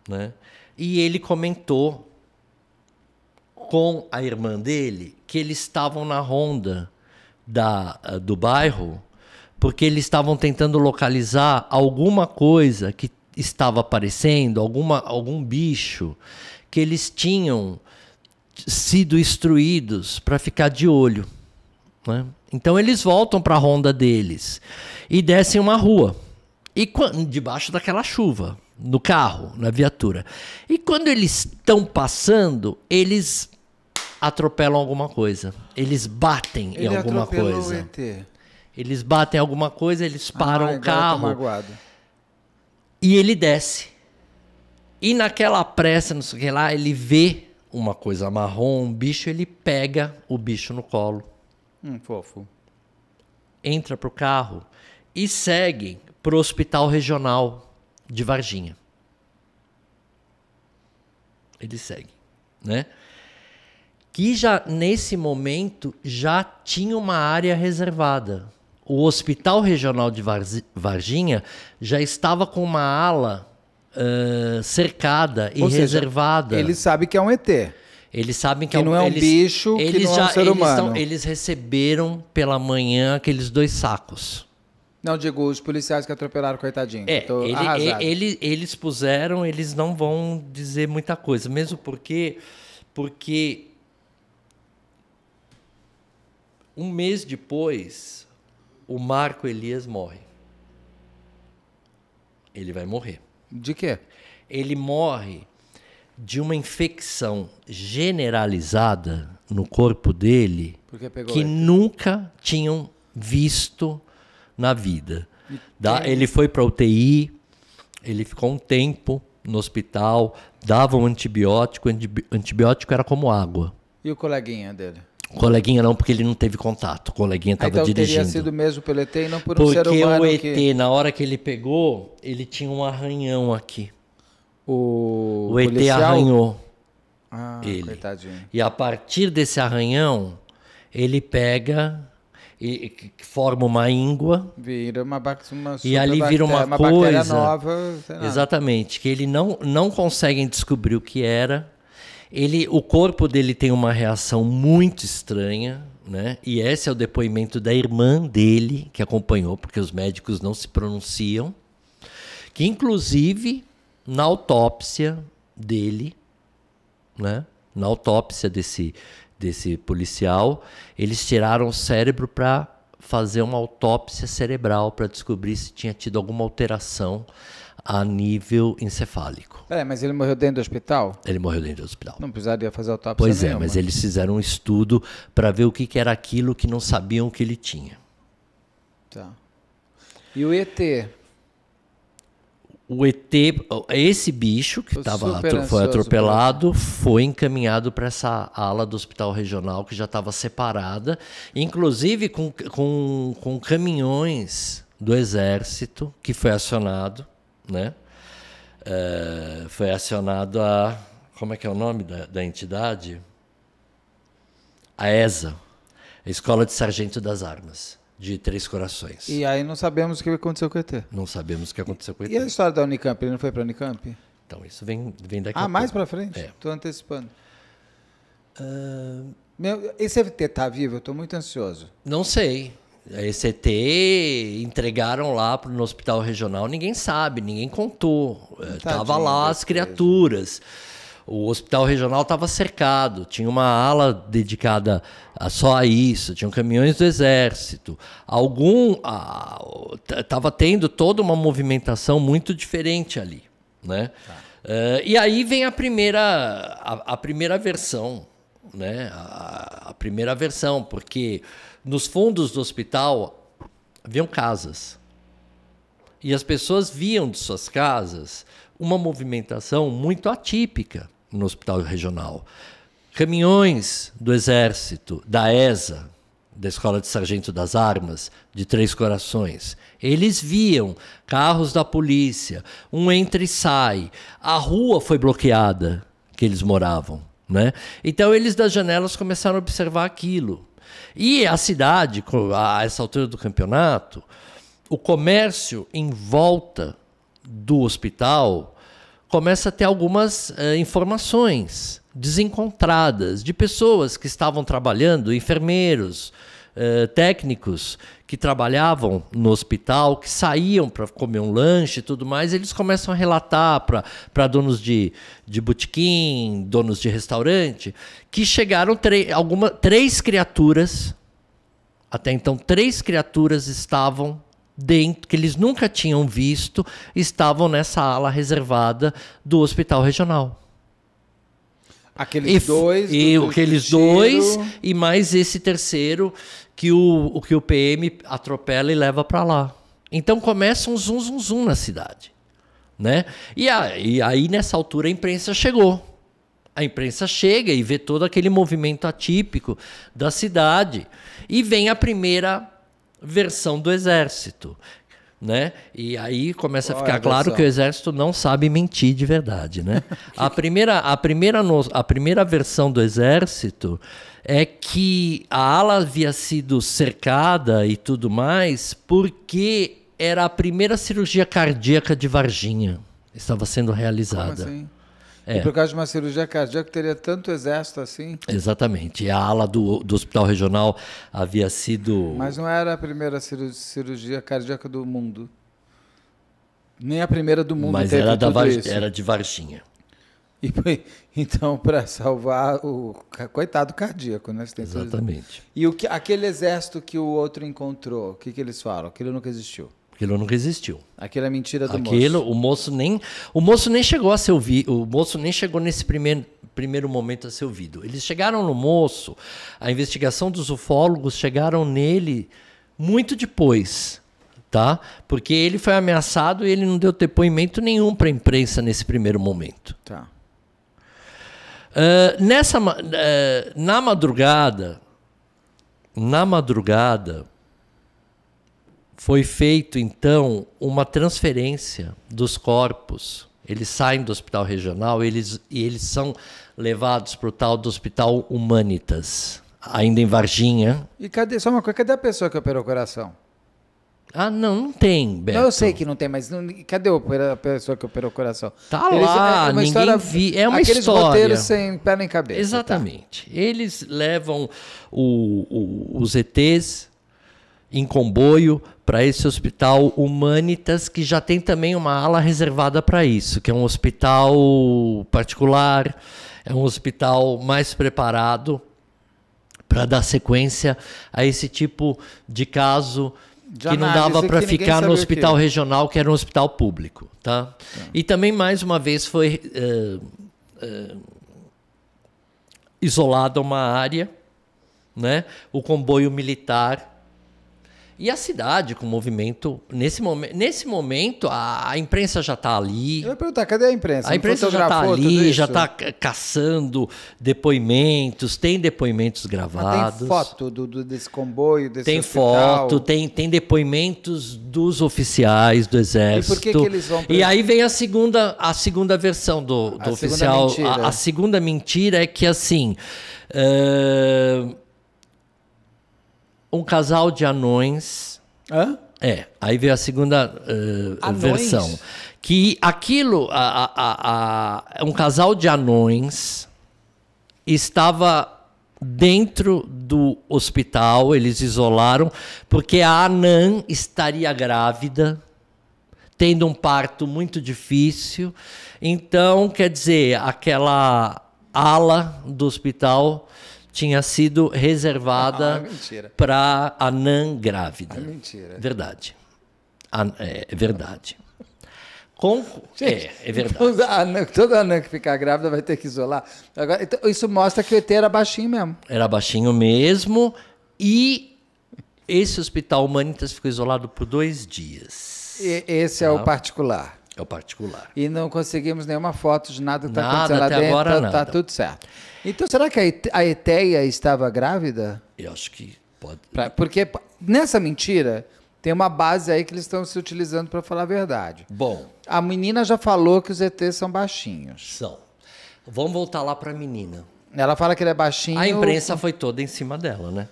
Né? E ele comentou com a irmã dele que eles estavam na ronda da, eh, do bairro porque eles estavam tentando localizar alguma coisa que estava aparecendo, alguma, algum bicho que eles tinham sido instruídos para ficar de olho. Né? Então eles voltam para a ronda deles e descem uma rua. E debaixo daquela chuva, no carro, na viatura. E quando eles estão passando, eles atropelam alguma coisa. Eles batem Ele em alguma coisa. O ET. Eles batem alguma coisa, eles param ah, o carro. magoado. E ele desce. E naquela pressa, não sei o que lá, ele vê uma coisa marrom, um bicho, ele pega o bicho no colo. Hum, fofo. Entra pro carro e segue pro hospital regional de Varginha. Ele segue, né? Que já nesse momento já tinha uma área reservada. O hospital regional de Varginha já estava com uma ala ah, cercada e Ou reservada. Seja, ele sabe que é um ET. Eles sabem que, que é não é um eles, bicho, eles que não é já, é um ser eles humano. Tão, eles receberam pela manhã aqueles dois sacos. Não, digo, os policiais que atropelaram, coitadinho. É, ele, ele, eles puseram, eles não vão dizer muita coisa. Mesmo porque, porque um mês depois, o Marco Elias morre. Ele vai morrer. De quê? Ele morre de uma infecção generalizada no corpo dele que nunca tinham visto na vida. Da, ele foi para UTI, ele ficou um tempo no hospital, dava um antibiótico, antibiótico era como água. E o coleguinha dele? Coleguinha não, porque ele não teve contato. O coleguinha estava então dirigindo. Então teria sido mesmo pelo ET e não por um ser humano. Porque o ET, que... na hora que ele pegou, ele tinha um arranhão aqui. O, o ET policial? arranhou ah, ele. Coitadinho. E a partir desse arranhão, ele pega e forma uma íngua. Vira uma, uma E ali vira uma, uma coisa. Uma nova, Exatamente, que ele não, não conseguem descobrir o que era ele, o corpo dele tem uma reação muito estranha, né? E esse é o depoimento da irmã dele que acompanhou, porque os médicos não se pronunciam. Que inclusive na autópsia dele, né? Na autópsia desse desse policial, eles tiraram o cérebro para fazer uma autópsia cerebral para descobrir se tinha tido alguma alteração a nível encefálico. É, mas ele morreu dentro do hospital? Ele morreu dentro do hospital. Não precisaria fazer autópsia Pois é, nenhuma. é, mas eles fizeram um estudo para ver o que, que, era aquilo que não sabiam que ele tinha. Tá. E o ET? O ET, esse bicho que tava, foi atropelado, foi encaminhado para essa ala do hospital regional que já estava separada, inclusive com, com, com caminhões do exército que foi acionado né? É, foi acionado a como é que é o nome da, da entidade? A ESA, a Escola de Sargento das Armas de Três Corações. E aí não sabemos o que aconteceu com o ET. Não sabemos o que aconteceu com o ET. E a história da Unicamp? Ele não foi para a Unicamp? Então, isso vem, vem daqui ah, a mais para frente? Estou é. antecipando. Uh... Meu, esse ET está vivo? Eu estou muito ansioso. Não sei a ECT entregaram lá para o hospital regional, ninguém sabe, ninguém contou. Estavam é, lá as criaturas. O hospital regional estava cercado, tinha uma ala dedicada a só a isso, tinham caminhões do exército. Algum estava tendo toda uma movimentação muito diferente ali, né? Tá. Uh, e aí vem a primeira a, a primeira versão, né? A, a primeira versão, porque nos fundos do hospital haviam casas. E as pessoas viam de suas casas uma movimentação muito atípica no hospital regional. Caminhões do Exército, da ESA, da Escola de Sargento das Armas, de Três Corações. Eles viam carros da polícia, um entra e sai. A rua foi bloqueada que eles moravam. Né? Então eles das janelas começaram a observar aquilo. E a cidade, a essa altura do campeonato, o comércio em volta do hospital começa a ter algumas eh, informações desencontradas de pessoas que estavam trabalhando, enfermeiros, eh, técnicos que trabalhavam no hospital, que saíam para comer um lanche e tudo mais, eles começam a relatar para donos de, de botequim, donos de restaurante, que chegaram alguma, três criaturas, até então três criaturas estavam dentro, que eles nunca tinham visto, estavam nessa ala reservada do hospital regional. Aqueles e, dois. E do, aqueles dois e mais esse terceiro que o, o que o PM atropela e leva para lá. Então começa um zum zum zum na cidade, né? E, e aí nessa altura a imprensa chegou. A imprensa chega e vê todo aquele movimento atípico da cidade e vem a primeira versão do exército, né? E aí começa a ficar claro que o exército não sabe mentir de verdade, né? a primeira, a primeira, no, a primeira versão do exército é que a ala havia sido cercada e tudo mais porque era a primeira cirurgia cardíaca de Varginha estava sendo realizada. Como assim? É. E por causa de uma cirurgia cardíaca teria tanto exército assim? Exatamente. A ala do, do hospital regional havia sido. Mas não era a primeira cirurgia cardíaca do mundo. Nem a primeira do mundo. Mas era, da Var... era de Varginha. E, então, para salvar o coitado cardíaco, né? Exatamente. E o que, aquele exército que o outro encontrou, o que, que eles falam? Aquilo nunca existiu. Aquilo não resistiu. Aquilo é mentira do Aquilo, moço. O moço nem, o moço nem chegou a ser ouvido, o moço nem chegou nesse primeiro, primeiro momento a ser ouvido. Eles chegaram no moço, a investigação dos ufólogos chegaram nele muito depois, tá? Porque ele foi ameaçado e ele não deu depoimento nenhum para a imprensa nesse primeiro momento. Tá. Uh, nessa, uh, na madrugada, na madrugada, foi feito então uma transferência dos corpos. Eles saem do hospital regional eles, e eles são levados para o tal do Hospital Humanitas, ainda em Varginha. E cadê, só uma coisa, cadê a pessoa que operou o coração? Ah, não, não tem, Beto. Não, eu sei que não tem, mas não, cadê a pessoa que operou o coração? Tá eles, lá, é, é uma história, vi, é uma aqueles história. roteiros sem pé nem cabeça. Tá? Exatamente. Tá. Eles levam o, o, os ETs em comboio para esse hospital Humanitas, que já tem também uma ala reservada para isso, que é um hospital particular, é um hospital mais preparado para dar sequência a esse tipo de caso de que não dava para ficar no hospital regional, que era um hospital público. Tá? É. E também, mais uma vez, foi uh, uh, isolada uma área, né? o comboio militar e a cidade com movimento. Nesse, momento, nesse momento, a, a imprensa já está ali. Eu ia perguntar, cadê a imprensa? A imprensa já está ali, já está caçando depoimentos, tem depoimentos gravados. Mas tem foto do, do, desse comboio, desse Tem hospital. foto, tem, tem depoimentos dos oficiais do exército. E por que, que eles vão... Pra... E aí vem a segunda, a segunda versão do, do a oficial. Segunda a, a, segunda mentira é que, assim... Uh um casal de anões. Hã? É, aí veio a segunda uh, versão. Que aquilo, a, a, a, um casal de anões estava dentro do hospital, eles isolaram, porque a Anan estaria grávida, tendo um parto muito difícil. Então, quer dizer, aquela ala do hospital tinha sido reservada ah, para a Anã grávida. Ah, mentira. Verdade. An é, é, verdade. Com... É, Gente, é, é verdade. Toda anã, toda anã que ficar grávida vai ter que isolar. Agora, então, isso mostra que o ET era baixinho mesmo. Era baixinho mesmo. E esse hospital Humanitas ficou isolado por dois dias. E, esse tá? é o tá? particular. É o particular. E não conseguimos nenhuma foto de nada que está acontecendo lá dentro. Agora, está tá tudo certo. Então, será que a Eteia estava grávida? Eu acho que pode. Pra, porque nessa mentira tem uma base aí que eles estão se utilizando para falar a verdade. Bom. A menina já falou que os ETs são baixinhos. São. Vamos voltar lá para a menina. Ela fala que ele é baixinho. A imprensa foi toda em cima dela, né?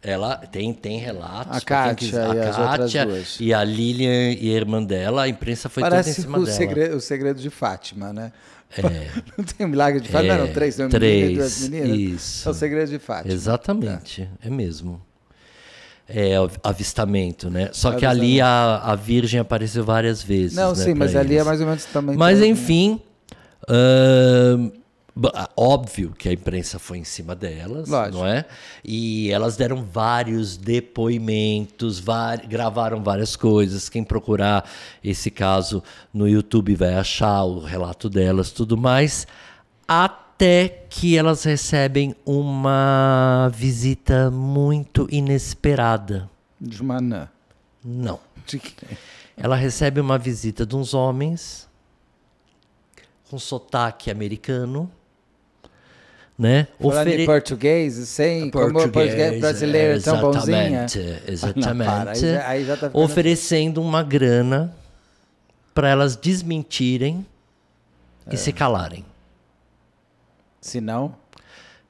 Ela tem, tem relatos. A Kátia, que, a e, a Kátia e a Lilian e a irmã dela, a imprensa foi Parece toda em cima o dela. Segredo, o segredo de Fátima, né? É. Não tem milagre de Fátima? É, não, três, não, três e duas meninas. Isso. É o segredo de Fátima. Exatamente, é, é mesmo. É, avistamento, né? Só que ali a, a Virgem apareceu várias vezes. Não, né, sim, mas eles. ali é mais ou menos também. Mas né? enfim. Hum, ah, óbvio que a imprensa foi em cima delas, Lógico. não é? E elas deram vários depoimentos, gravaram várias coisas. Quem procurar esse caso no YouTube vai achar o relato delas, tudo mais. Até que elas recebem uma visita muito inesperada. De uma anã? Não. De quem? Ela recebe uma visita de uns homens com sotaque americano né? Falando em português, sem português, como português brasileiro é tão bonzinho. Né? Exatamente. Ah, não, aí, aí tá ficando... Oferecendo uma grana para elas desmentirem é. e se calarem. Se não?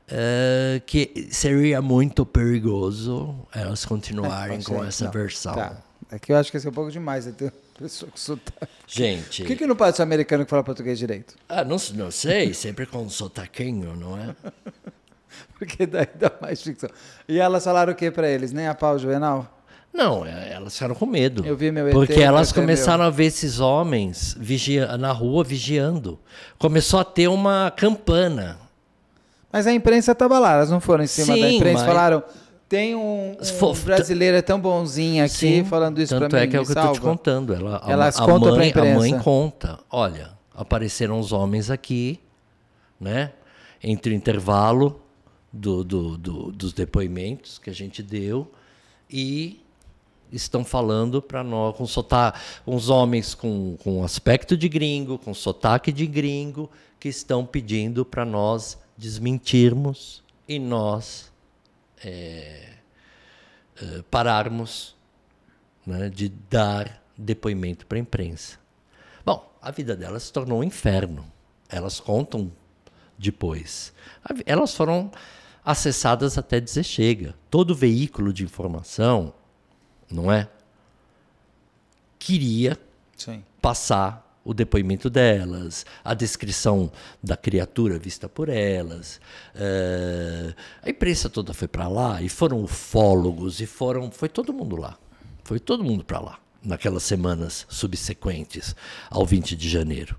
É, que seria muito perigoso elas continuarem é, com essa não. versão. Tá. É que eu acho que esse é um pouco demais. Então pessoa com sotaque. Gente. Por que, que não pode ser americano que fala português direito? Ah, não, não sei, sempre com um sotaquinho, não é? Porque daí dá mais ficção. E elas falaram o que para eles? Nem a pau juvenal? Não, é, elas ficaram com medo. Eu vi meu ET, Porque elas começaram a ver esses homens vigia na rua vigiando. Começou a ter uma campana. Mas a imprensa estava lá, elas não foram em cima Sim, da imprensa, mas... falaram tem um, um é tão bonzinha aqui Sim, falando isso para mim. Tanto é que é o que salva. eu estou te contando. Ela, Elas a, a mãe, a mãe conta. Olha, apareceram os homens aqui, né? Entre o intervalo do, do, do, dos depoimentos que a gente deu e estão falando para nós com sotaque, uns homens com, com aspecto de gringo, com sotaque de gringo, que estão pedindo para nós desmentirmos e nós é, é, pararmos né, de dar depoimento para a imprensa. Bom, a vida delas se tornou um inferno. Elas contam depois. Elas foram acessadas até dizer chega. Todo veículo de informação, não é? Queria Sim. passar o depoimento delas, a descrição da criatura vista por elas. É, a imprensa toda foi para lá e foram ufólogos e foram, foi todo mundo lá, foi todo mundo para lá naquelas semanas subsequentes ao 20 de janeiro.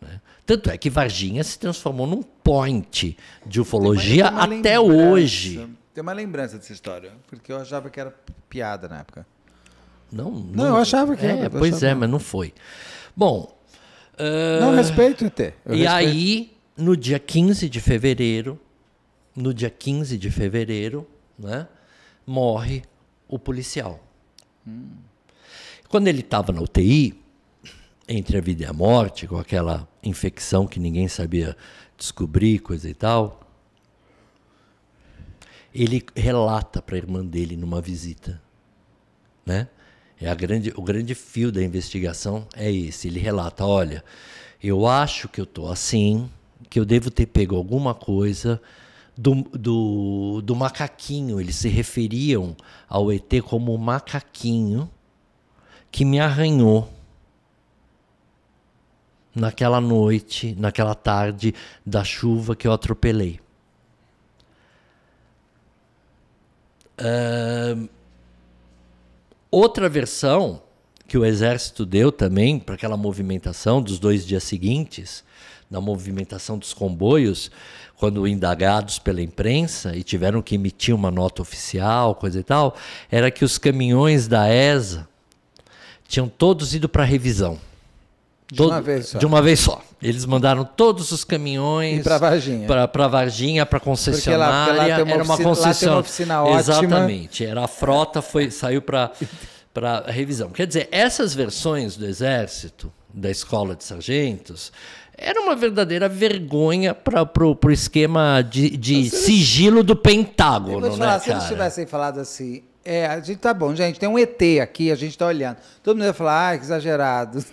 Né. Tanto é que Varginha se transformou num point de ufologia até hoje. Tem uma lembrança dessa história, porque eu achava que era piada na época. Não, não, não eu achava que era. É, pois achava... é, mas não foi. Bom. Uh... Não, ah, respeito, ET. Eu e respeito. aí, no dia 15 de fevereiro, no dia 15 de fevereiro, né, morre o policial. Hum. Quando ele estava na UTI, entre a vida e a morte, com aquela infecção que ninguém sabia descobrir, coisa e tal, ele relata para a irmã dele numa visita, né? É grande, o grande fio da investigação é esse. Ele relata: olha, eu acho que eu estou assim, que eu devo ter pego alguma coisa. Do, do, do macaquinho, eles se referiam ao ET como macaquinho que me arranhou naquela noite, naquela tarde da chuva que eu atropelei. Uh, Outra versão que o exército deu também para aquela movimentação dos dois dias seguintes, na movimentação dos comboios, quando indagados pela imprensa e tiveram que emitir uma nota oficial, coisa e tal, era que os caminhões da ESA tinham todos ido para revisão de uma vez só. De uma vez só. Eles mandaram todos os caminhões para Varginha, para Varginha, para concessionária. Porque lá, porque lá uma era oficina, uma concessionária. oficina ótima. Exatamente. Era a frota foi saiu para para revisão. Quer dizer, essas versões do exército, da escola de sargentos, era uma verdadeira vergonha para o esquema de, de então, sigilo do Pentágono, eu vou te falar, né, cara? Se eles tivessem falado assim, é, a gente tá bom, gente. Tem um ET aqui, a gente tá olhando. Todo mundo vai falar, ah, que exagerado.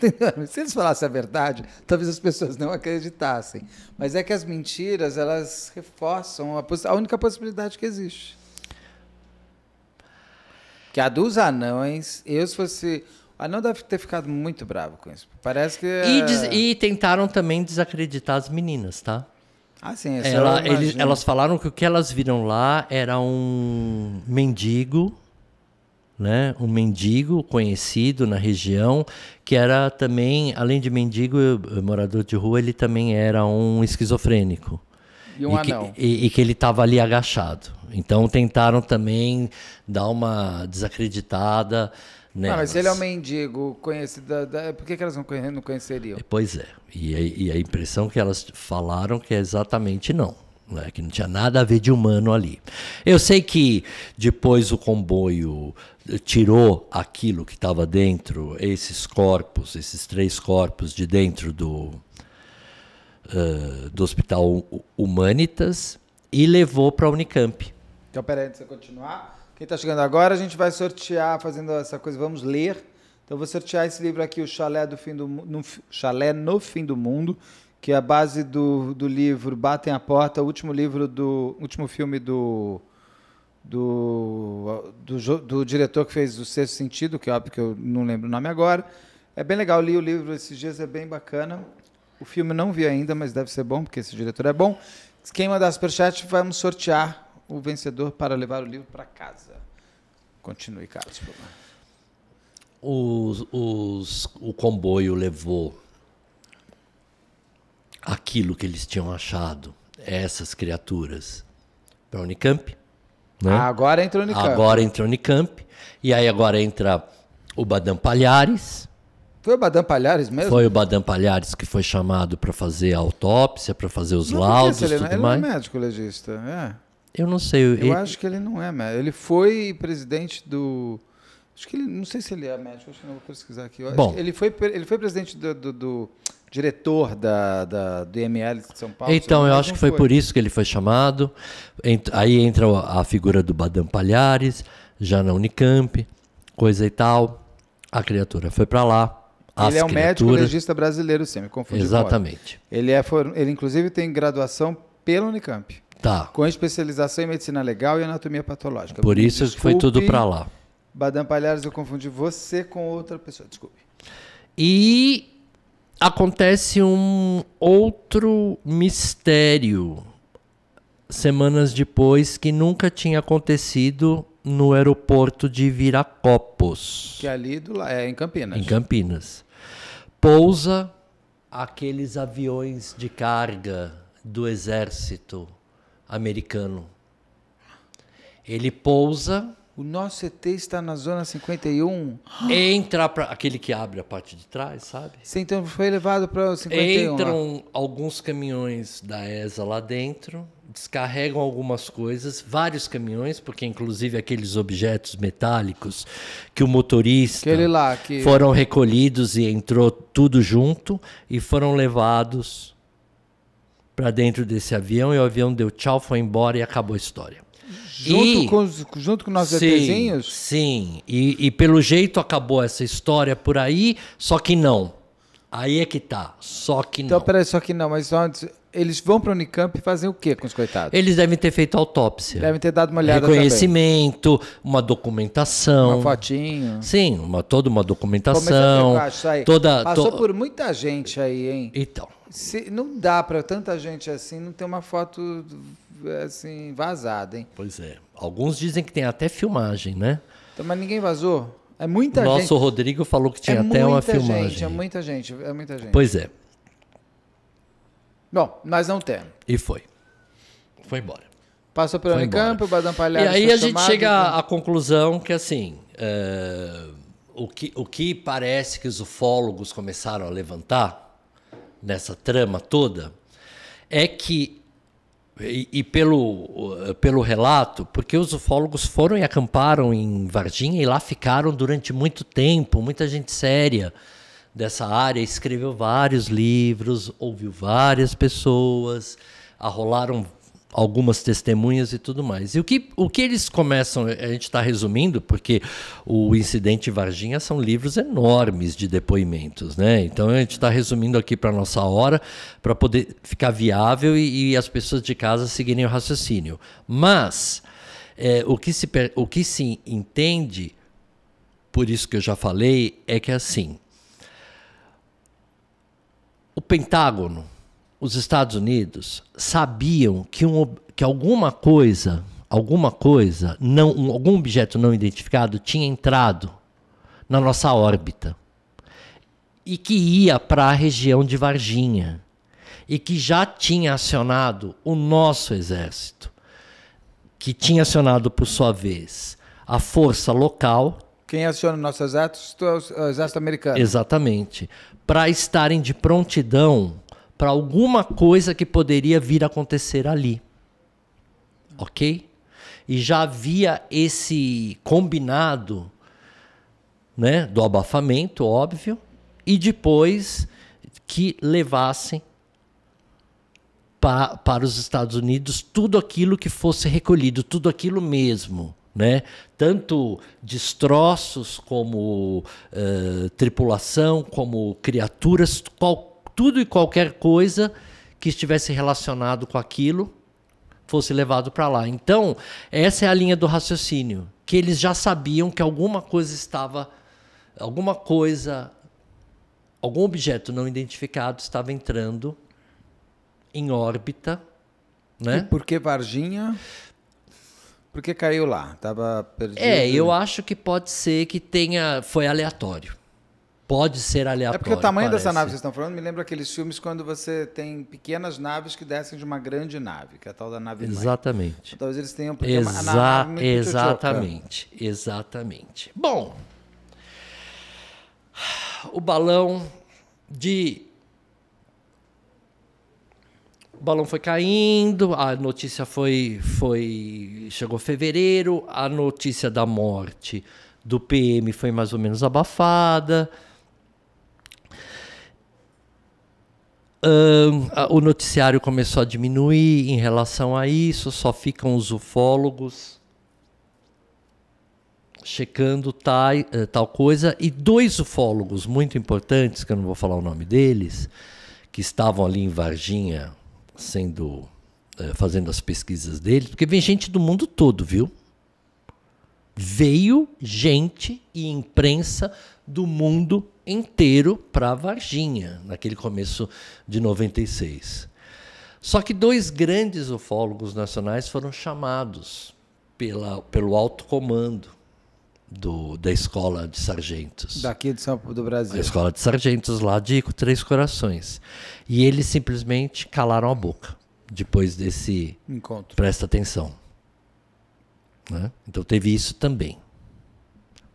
Se eles falassem a verdade, talvez as pessoas não acreditassem. Mas é que as mentiras, elas reforçam a, a única possibilidade que existe. Que a dos anões, eu se fosse. O anão deve ter ficado muito bravo com isso. Parece que. e, é e tentaram também desacreditar as meninas, tá? Ah, sim, isso Ela, eles, elas falaram que o que elas viram lá era um mendigo, né? Um mendigo conhecido na região, que era também, além de mendigo, eh, morador de rua, ele também era um esquizofrênico. E um e que, anão. E, e que ele estava ali agachado. Então tentaram também dar uma desacreditada. Não, né? ah, mas ele é um mendigo conhecido. Da, por que, que elas não, conheceriam? É, pois é. E a, e a, impressão que elas falaram que é exatamente não. Né? Que não tinha nada a ver de humano ali. Eu sei que depois o comboio eh, tirou aquilo que estava dentro, esses corpos, esses três corpos de dentro do, uh, do Hospital Humanitas, e levou para a Unicamp. Então, peraí, antes de você continuar. Quem está chegando agora, a gente vai sortear, fazendo essa coisa, vamos ler. Então, vou sortear esse livro aqui, O Chalé, do fim do, no, Chalé no Fim do Mundo, que é a base do, do livro Batem a Porta, o último livro do. último filme do. Do, do, do, diretor que fez O Sexto Sentido, que é óbvio que eu não lembro o nome agora. É bem legal, li o livro esses dias, é bem bacana. O filme não vi ainda, mas deve ser bom, porque esse diretor é bom. Quem mandar superchat, vamos sortear o vencedor para levar o livro para casa. Continue, Carlos. Os, os, o comboio levou aquilo que eles tinham achado, essas criaturas, para a Unicamp. Né? Ah, agora entra o Unicamp. Agora entra o Unicamp. E aí agora entra o Badam Palhares. Foi o Badam Palhares mesmo? Foi o Badam Palhares que foi chamado para fazer a autópsia, para fazer os não laudos e tudo ele mais. Ele é médico legista, é. Eu não sei. Eu ele... acho que ele não é médico. Ele foi presidente do. Acho que ele. Não sei se ele é médico, acho que não vou pesquisar aqui. Eu Bom, ele, foi, ele foi presidente do. do, do diretor da, da, do IML de São Paulo. Então, eu acho que foi, foi, por isso que ele foi chamado. Ent, aí entra a figura do Badam Palhares, já na Unicamp, coisa e tal. A criatura foi para lá. As ele é um criaturas... médico legista brasileiro, sim, me confundi. Exatamente. Ele, é for... ele, inclusive, tem graduação pela Unicamp. Tá. Com especialização em medicina legal e anatomia patológica. Por isso Desculpe, foi tudo para lá. Badam Palhares, eu confundi você com outra pessoa. Desculpe. E acontece um outro mistério semanas depois que nunca tinha acontecido no aeroporto de Viracopos. Que é ali do, é em Campinas. Em Campinas. Pousa aqueles aviões de carga do exército americano. Ele pousa. O nosso ET está na zona 51. Entra para aquele que abre a parte de trás, sabe? Sim, então foi levado para o 51. Entram lá. alguns caminhões da ESA lá dentro, descarregam algumas coisas, vários caminhões, porque inclusive aqueles objetos metálicos que o motorista lá, que... foram recolhidos e entrou tudo junto e foram levados para dentro desse avião e o avião deu tchau, foi embora e acabou a história. Junto, e, com, nós junto com nossos sim, ETzinhos? Sim, e, e pelo jeito acabou essa história por aí, só que não. Aí é que tá, só que então, não. Então, peraí, só que não, mas antes, eles vão para o Unicamp e fazem o que com os coitados? Eles devem ter feito autópsia. Devem ter dado uma olhada Reconhecimento, também. uma documentação. Uma fotinho. Sim, uma, toda uma documentação. Aí. Toda, Passou to... por muita gente aí, hein? Então. Se, não dá para tanta gente assim não ter uma foto assim vazada, hein? Pois é. Alguns dizem que tem até filmagem, né? Então, mas ninguém vazou? É muita Nosso gente. Nosso Rodrigo falou que tinha é até uma é filmagem. é muita gente, é muita gente. Pois é. Bom, nós não temos. E foi. Foi embora. Passou pelo campo, o Badam Palhares. E aí a gente chega então... à conclusão que, assim, é, o, que, o que parece que os ufólogos começaram a levantar nessa trama toda é que, e, e pelo, pelo relato, porque os ufólogos foram e acamparam em Varginha e lá ficaram durante muito tempo, muita gente séria dessa área, escreveu vários livros, ouviu várias pessoas, arrolaram algumas testemunhas e tudo mais. E o que, o que eles começam, a gente está resumindo, porque o incidente Varginha são livros enormes de depoimentos, né? Então a gente está resumindo aqui para a nossa hora, para poder ficar viável e, e, as pessoas de casa seguirem o raciocínio. Mas é, o, que se, o que se entende, por isso que eu já falei, é que é assim, o Pentágono, os Estados Unidos sabiam que, um, que alguma coisa, alguma coisa, não, um, algum objeto não identificado tinha entrado na nossa órbita e que ia para a região de Varginha e que já tinha acionado o nosso exército, que tinha acionado por sua vez a força local quem aciona nossos atos é o exército americanos. Exatamente. Para estarem de prontidão para alguma coisa que poderia vir a acontecer ali. Ok? E já havia esse combinado né, do abafamento, óbvio, e depois que levassem para, para os Estados Unidos tudo aquilo que fosse recolhido, tudo aquilo mesmo né? tanto destroços como uh, tripulação, como criaturas, qual, tudo e qualquer coisa que estivesse relacionado com aquilo fosse levado para lá. Então, essa é a linha do raciocínio, que eles já sabiam que alguma coisa estava, alguma coisa, algum objeto não identificado estava entrando em órbita, né? E por que Varginha? Porque caiu lá, estava perdido. É, eu acho que pode ser que tenha. Foi aleatório. Pode ser aleatório. É porque o tamanho parece. dessa nave que vocês estão falando me lembra aqueles filmes quando você tem pequenas naves que descem de uma grande nave, que é a tal da nave. Exatamente. Mãe. Então, Talvez eles tenham. Exa nave é exatamente. Exatamente. Bom. O balão de o balão foi caindo, a notícia foi, foi chegou fevereiro, a notícia da morte do PM foi mais ou menos abafada. Um, a, o noticiário começou a diminuir em relação a isso, só ficam os ufólogos checando tal, eh, tal coisa. E dois ufólogos muito importantes, que eu não vou falar o nome deles, que estavam ali em Varginha sendo eh, fazendo as pesquisas dele, porque vem gente do mundo todo, viu? Veio gente e imprensa do mundo inteiro para Varginha, naquele começo de 96. Só que dois grandes ufólogos nacionais foram chamados pela, pelo alto comando do, da Escola de Sargentos. Daqui de São, do Brasil. A Escola de Sargentos, lá de Três Corações. E eles simplesmente calaram a boca depois desse encontro. Presta atenção. Né? Então teve isso também,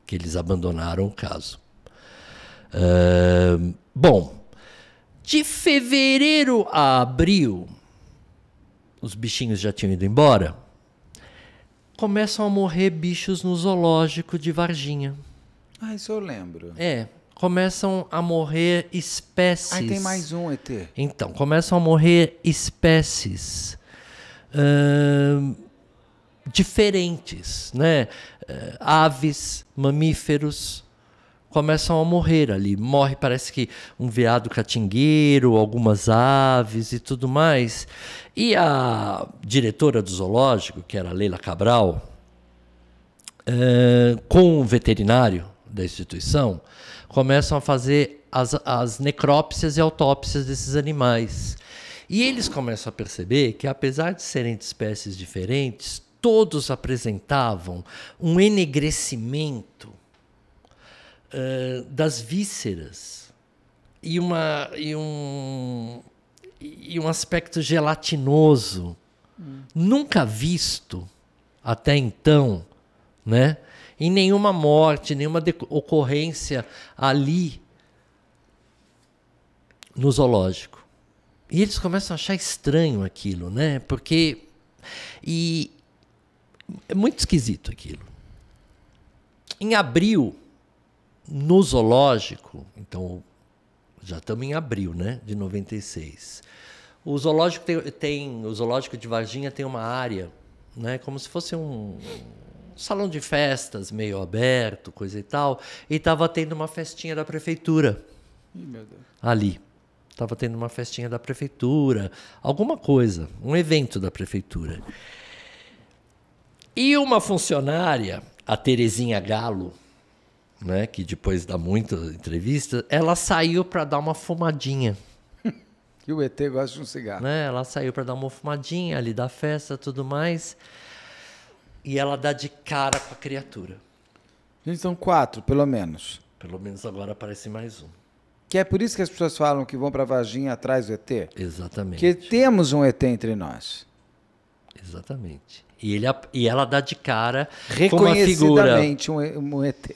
que eles abandonaram o caso. Uh, bom, de fevereiro a abril, os bichinhos já tinham ido embora. Começam a morrer bichos no zoológico de Varginha. Ah, isso eu lembro. É começam a morrer espécies. Aí tem mais um ET. Então, começam a morrer espécies uh, diferentes, né? Uh, aves, mamíferos começam a morrer ali. Morre, parece que um veado catingueiro, algumas aves e tudo mais. E a diretora do zoológico, que era Leila Cabral, uh, com o um veterinário da instituição, começam a fazer as, as necrópsias e autópsias desses animais. E eles começam a perceber que, apesar de serem de espécies diferentes, todos apresentavam um enegrecimento uh, das vísceras e, uma, e, um, e um aspecto gelatinoso hum. nunca visto até então, né? em nenhuma morte, nenhuma ocorrência ali no zoológico. E eles começam a achar estranho aquilo, né? Porque e é muito esquisito aquilo. Em abril, no zoológico, então já estamos em abril, né, de 96. O zoológico tem, tem o zoológico de Varginha tem uma área, né, como se fosse um salão de festas meio aberto, coisa e tal, e estava tendo uma festinha da prefeitura. Ih, ali. Estava tendo uma festinha da prefeitura, alguma coisa, um evento da prefeitura. E uma funcionária, a Terezinha Galo, né, que depois dá muitas entrevistas, ela saiu para dar uma fumadinha. Que o ET gosta de um cigarro. Né? Ela saiu para dar uma fumadinha ali da festa tudo mais e ela dá de cara com a criatura. Gente, são quatro, pelo menos. Pelo menos agora aparece mais um. Que é por isso que as pessoas falam que vão para a Varginha atrás do ET? Exatamente. Que temos um ET entre nós. Exatamente. E, ele, e ela dá de cara com uma figura... Um, um ET.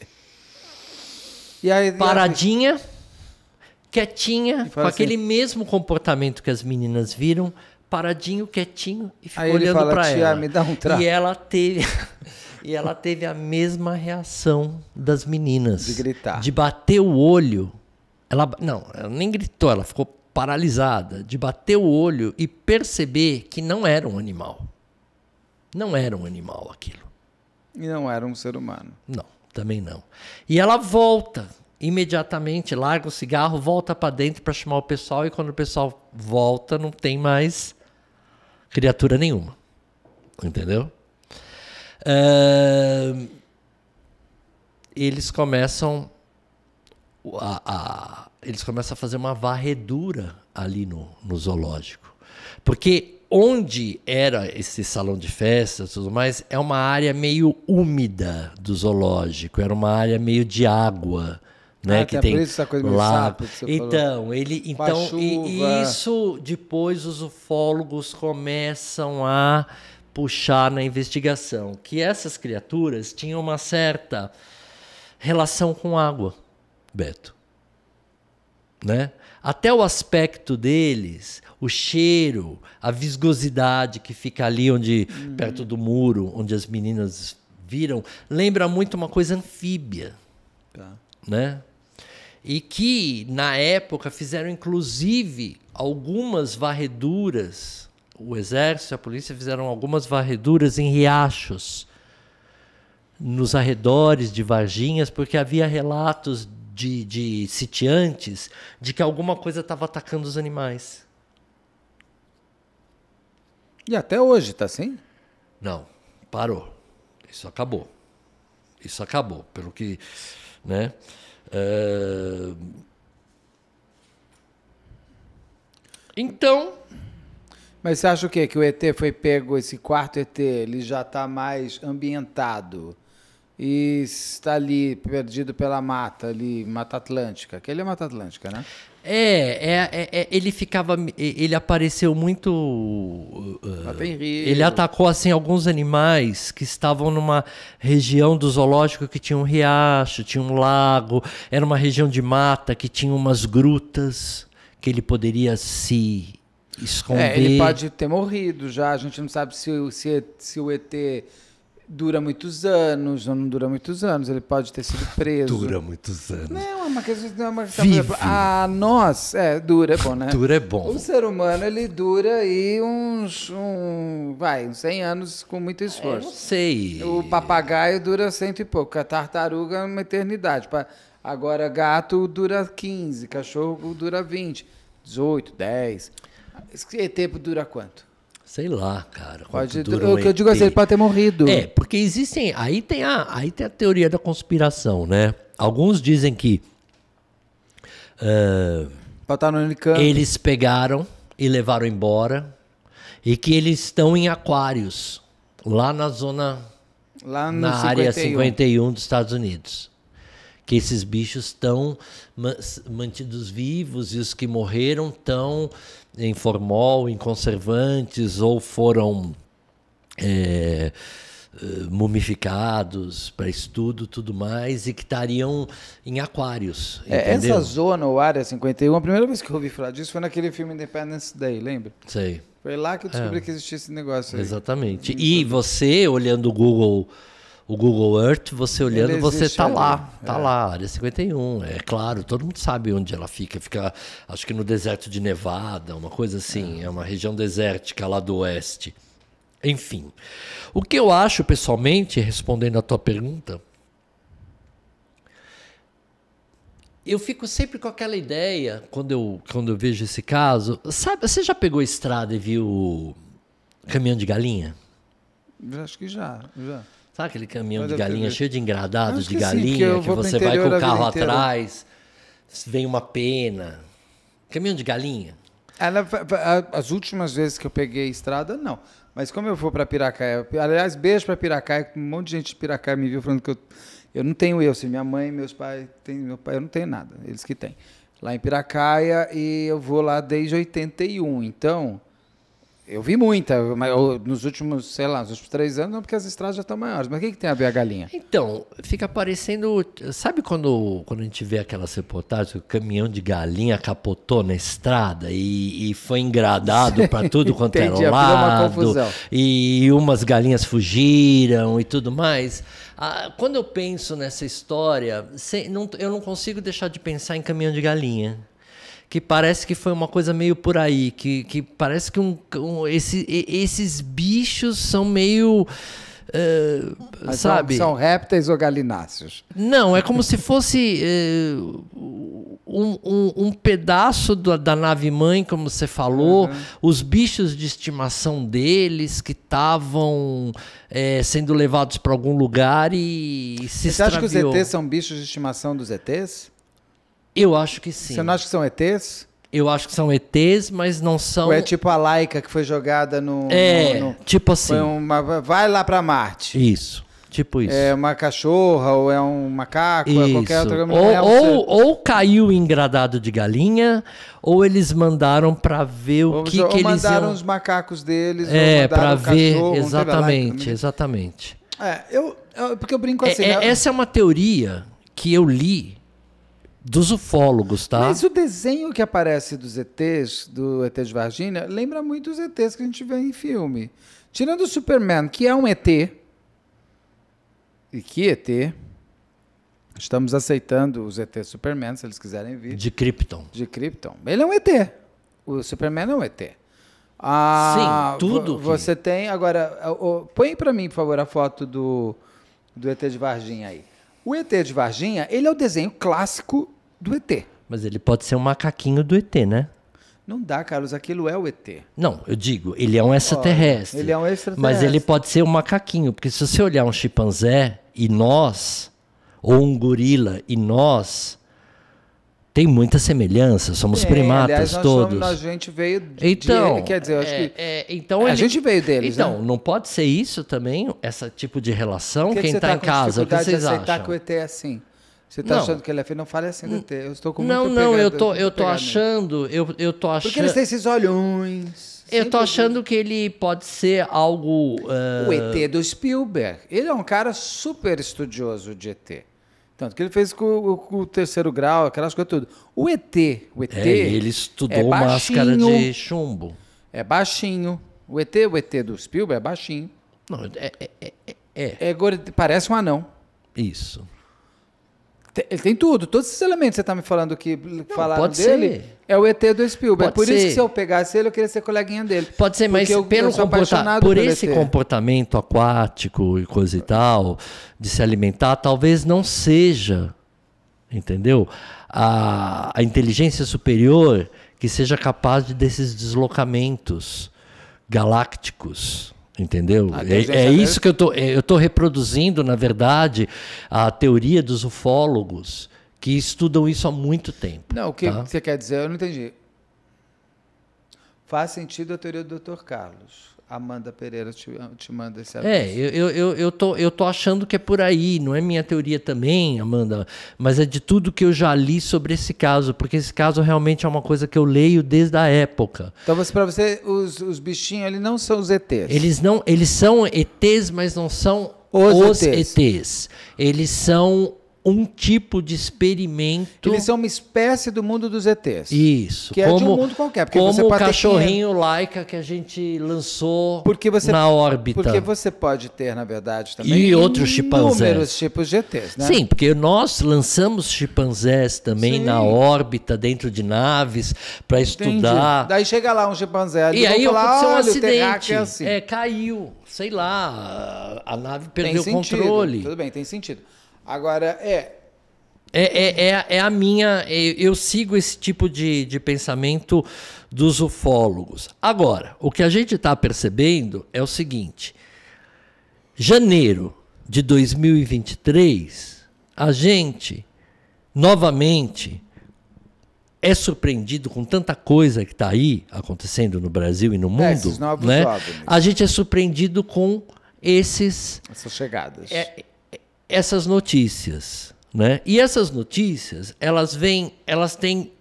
E aí, Paradinha, assim- quietinha, com assim, aquele mesmo comportamento que as meninas viram, paradinho, quietinho e ficou Aí olhando para ela. Me dá um E ela teve e ela teve a mesma reação das meninas. De gritar. De bater o olho. Ela não, ela nem gritou, ela ficou paralisada, de bater o olho e perceber que não era um animal. Não era um animal aquilo. E não era um ser humano. Não, também não. E ela volta imediatamente, larga o cigarro, volta para dentro para chamar o pessoal e quando o pessoal volta não tem mais criatura nenhuma. Entendeu? Uh, eles começam a, a, eles começam a fazer uma varredura ali no, no zoológico. Porque onde era esse salão de festas e tudo mais, é uma área meio úmida do zoológico, era uma área meio de água né? Ah, que tem essa coisa lá. então falou. ele, então e, e isso depois os ufólogos começam a puxar na investigação que essas criaturas tinham uma certa relação com água, Beto, né? Até o aspecto deles, o cheiro, a viscosidade que fica ali onde uhum. perto do muro, onde as meninas viram, lembra muito uma coisa anfíbia, tá. né? e que na época fizeram inclusive algumas varreduras. O exército e a polícia fizeram algumas varreduras em riachos nos arredores de Varginhas, porque havia relatos de, de sitiantes de que alguma coisa estava atacando os animais. E até hoje está assim? Não, parou. Isso acabou. Isso acabou, pelo que, né? Ah, então. Mas você acha o quê? Que o ET foi pego, esse quarto ET, ele já está mais ambientado e está ali, perdido pela mata, ali, Mata Atlântica. Aquele é Mata Atlântica, né? É, é, é, é, ele ficava. Ele apareceu muito. Uh, uh ele atacou assim alguns animais que estavam numa região do zoológico que tinha um riacho, tinha um lago, era uma região de mata que tinha umas grutas que ele poderia se esconder. É, ele pode ter morrido já, a gente não sabe se, se, se o ET dura muitos anos ou não dura muitos anos, ele pode ter sido preso. Dura muitos anos. Não, é uma questão. Não é uma questão Vive. A ah, nós, é, dura é bom, né? Dura é bom. O ser humano, ele dura aí uns. Um, vai, uns 100 anos com muito esforço. É, eu não sei. O papagaio dura cento e pouco, a tartaruga é uma eternidade. Agora, gato dura 15, cachorro dura 20, 18, 10. Esse tempo dura quanto? Sei lá, cara. Pode, que um eu digo assim, ele pode ter morrido. É, porque existem. Aí tem, a, aí tem a teoria da conspiração, né? Alguns dizem que. Uh, eles pegaram e levaram embora. E que eles estão em aquários, lá na zona. Lá na 51. área 51 dos Estados Unidos que esses bichos estão mantidos vivos e os que morreram estão em formol, em conservantes, ou foram é, é, mumificados para estudo tudo mais, e que estariam em aquários. É, essa zona, ou Área 51, a primeira vez que eu ouvi falar disso foi naquele filme Independence Day, lembra? Sei. Foi lá que eu descobri é. que existia esse negócio. Aí. Exatamente. E você, olhando o Google o Google Earth, você olhando, você está lá, está é. lá, área 51. É claro, todo mundo sabe onde ela fica. Fica, acho que no deserto de Nevada, uma coisa assim. É, é uma região desértica lá do oeste. Enfim, o que eu acho pessoalmente, respondendo à tua pergunta, eu fico sempre com aquela ideia, quando eu, quando eu vejo esse caso. Sabe, você já pegou a estrada e viu o caminhão de galinha? Acho que já, já. Sabe aquele caminhão Mas de galinha cheio de engradados de galinha que, que você vai com o carro atrás, vem uma pena. Caminhão de galinha. As últimas vezes que eu peguei estrada, não. Mas como eu vou para Piracaia, aliás, beijo para Piracaia, um monte de gente de Piracaia me viu falando que eu, eu não tenho eu, assim, minha mãe, meus pais, tem, meu pai, eu não tenho nada, eles que têm. Lá em Piracaia e eu vou lá desde 81. Então, eu vi muita, mas eu, nos últimos, sei lá, nos últimos três anos, não, porque as estradas já estão maiores. Mas o que, que tem a ver a galinha? Então, fica parecendo. Sabe quando, quando a gente vê aquelas reportagens o caminhão de galinha capotou na estrada e, e foi engradado para tudo quanto Entendi, é lado? Uma e umas galinhas fugiram e tudo mais. Ah, quando eu penso nessa história, não, eu não consigo deixar de pensar em caminhão de galinha que parece que foi uma coisa meio por aí, que, que parece que um, um esse, esses bichos são meio. Uh, sabe? São, são répteis ou galináceos? Não, é como se fosse uh, um, um, um, pedaço da da nave mãe, como você falou, uhum. os bichos de estimação deles que estavam é, eh, sendo levados para algum lugar e se Você extraviou. acha que os ETs são bichos de estimação dos ETs? Eu acho que sim. Você não acha que são ETs? Eu acho que são ETs, mas não são. Ou é tipo a laica que foi jogada no. É, no, no... tipo assim. Uma... vai lá para Marte. Isso. Tipo isso. É uma cachorra, ou é um macaco, ou é qualquer outra ou, é um ou, ou, caiu engradado de galinha, ou eles mandaram para ver o ou, que, ou que eles iam... Ou mandaram os macacos deles, é, para ver, cachorro, exatamente, exatamente. É, eu, eu, porque eu brinco é, assim... É, né? Essa é uma teoria que eu li dos ufólogos, tá? Mas o desenho que aparece dos ETs, do ET de Varginha, lembra muito os ETs que a gente vê em filme. Tirando o Superman, que é um ET. E que ET? Estamos aceitando os ET Superman, se eles quiserem vir. De Krypton. De Krypton. Ele é um ET. O Superman é um ET. Ah, Sim, tudo. Você que... tem. Agora, põe para mim, por favor, a foto do, do ET de Varginha aí. O ET de Varginha, ele é o desenho clássico do ET. Mas ele pode ser um macaquinho do ET, né? Não dá, Carlos, aquilo é o ET. Não, eu digo, ele é um extraterrestre. ele é um extraterrestre. Mas ele pode ser um macaquinho, porque se você olhar um chimpanzé e nós, ou um gorila e nós, tem muita semelhança, somos é, primatas aliás, nós todos. Somos, a gente veio então, quer dizer, eu acho é, que é, então a ele, gente veio deles, Então, né? não pode ser isso também, esse tipo de relação, que quem está tá em casa, o que vocês acham? aceitar que o ET é assim? Você está achando que ele é feio? Não fale assim, hum. ET. Eu estou com Não, não, eu tô, eu tô né? achando, eu, eu tô achando. Porque eles têm esses olhões. Eu tô achando que ele pode ser algo. Uh... O ET do Spielberg. Ele é um cara super estudioso de ET. Tanto que ele fez com, com o terceiro grau, aquelas coisas tudo. O ET, o ET. É, ele estudou é máscara de chumbo. É baixinho. O ET, o ET do Spielberg é baixinho. Não, é. É, é, é. é, é parece um anão. Isso. Ele tem tudo, todos esses elementos que você está me falando que não, falaram dele. Ser. É o ET do Spielberg. Pode por ser. isso que se eu pegasse ele, eu queria ser coleguinha dele. Pode ser, mas eu, pelo eu por esse ET. comportamento aquático e coisa e tal, de se alimentar, talvez não seja, entendeu? A, a inteligência superior que seja capaz de, desses deslocamentos galácticos. Entendeu? É, é, é, isso que eu tô, é, eu tô reproduzindo, na verdade, a teoria dos ufólogos que estudam isso há muito tempo. Não, o que tá? você quer dizer? Eu não entendi. Faz sentido a teoria do Dr. Carlos. Amanda Pereira te, te manda esse aviso. É, eu, eu, eu, tô, eu tô achando que é por aí, não é minha teoria também, Amanda, mas é de tudo que eu já li sobre esse caso, porque esse caso realmente é uma coisa que eu leio desde a época. Então, você, para você, os, os bichinhos ali não são os ETs. Eles não, eles são ETs, mas não são os, os ETs. ETs. Eles são um tipo de experimento. Eles são uma espécie do mundo dos ETs. Isso. Que como, é de um mundo qualquer. Porque como você pode o cachorrinho ter... Laika que a gente lançou você, na órbita. Porque você pode ter, na verdade, também e outros chimpanzés. inúmeros tipos de ETs, né? Sim, porque nós lançamos chimpanzés também Sim. na órbita, dentro de naves, para estudar. Daí chega lá um chimpanzé ali, e aí falar, aconteceu um acidente. É, assim. é, caiu, sei lá, a, a nave perdeu o controle. Tudo bem, tem sentido. Agora, é. é. É, é, é a minha. É, eu sigo esse tipo de, de pensamento dos ufólogos. Agora, o que a gente está percebendo é o seguinte: janeiro de 2023, a gente novamente é surpreendido com tanta coisa que está aí acontecendo no Brasil e no é, mundo, é, né? A gente é surpreendido com esses essas chegadas. É, essas notícias, né? E essas notícias, elas vêm, elas têm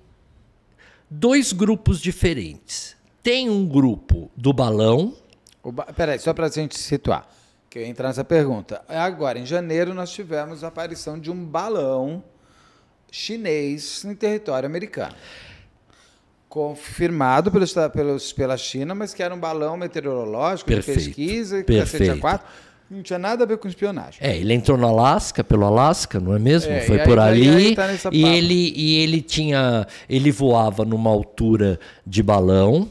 dois grupos diferentes. Tem um grupo do balão. Ba... Peraí, só para a gente situar, que eu ia entrar nessa pergunta. Agora, em janeiro, nós tivemos a aparição de um balão chinês em território americano. Confirmado pelos, pelos, pela China, mas que era um balão meteorológico Perfeito. de pesquisa, Perfeito. quatro. Não tinha nada a ver com espionagem. É, ele entrou no Alasca, pelo Alasca, não é mesmo? É, Foi por aí, ali. Tá e, tá ele, e ele tinha. Ele voava numa altura de balão.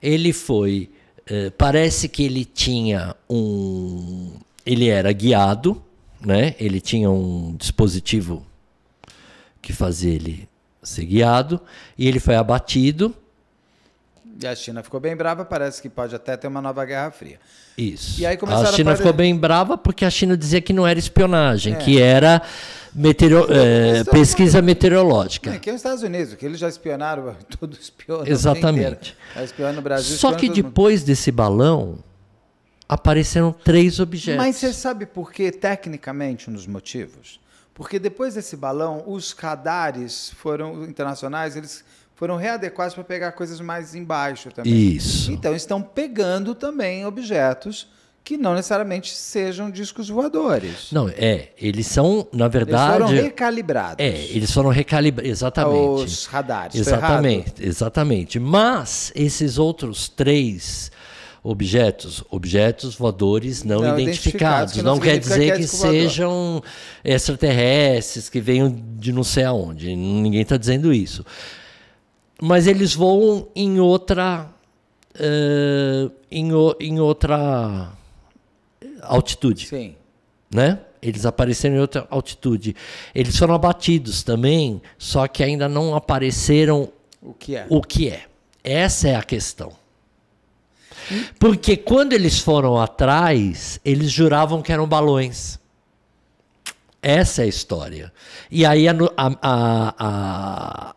Ele foi. Eh, parece que ele tinha um. Ele era guiado, né? Ele tinha um dispositivo que fazia ele ser guiado. E ele foi abatido e a China ficou bem brava, parece que pode até ter uma nova Guerra Fria. Isso. E aí começaram a China a ficou bem brava porque a China dizia que não era espionagem, é. que era meteoro... é, pesquisa meteorológica. É, que é os Estados Unidos, que eles já espionaram, tudo espiona. Exatamente. Tá espiona o Brasil, Só que depois mundo. desse balão, apareceram três objetos. Mas você sabe por que, tecnicamente, um dos motivos? Porque depois desse balão, os radares foram internacionais, eles foram readequados para pegar coisas mais embaixo também. Isso. Então estão pegando também objetos que não necessariamente sejam discos voadores. Não, é. Eles são, na verdade. Eles foram recalibrados. É, eles foram recalibrados. Exatamente. Os radares. Exatamente, exatamente. Mas esses outros três objetos, objetos voadores não, não identificados. identificados que não, não quer dizer que, é sejam extraterrestres, que venham de não sei aonde. Ninguém está dizendo isso mas eles voam em outra uh, em, o, em outra altitude. Sim. Né? Eles apareceram em outra altitude. Eles foram abatidos também, só que ainda não apareceram o que é. O que é. Essa é a questão. Porque quando eles foram atrás, eles juravam que eram balões. Essa é a história. E aí a, a, a,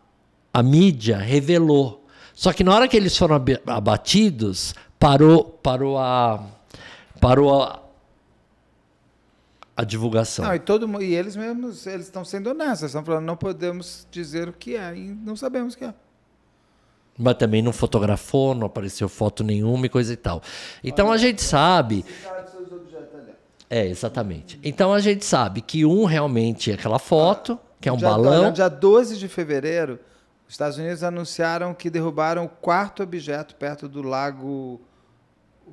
a mídia revelou. Só que na hora que eles foram abatidos, parou, parou a. Parou a, a divulgação. Não, e, todo, e eles mesmos eles estão sendo honestos, estão falando não podemos dizer o que é e não sabemos o que é. Mas também não fotografou, não apareceu foto nenhuma e coisa e tal. Então a gente sabe. É, exatamente. Então a gente sabe que um realmente é aquela foto, que é um tá, né? dia, balão. Dia 12 de fevereiro, os Estados Unidos anunciaram que derrubaram o quarto objeto perto do lago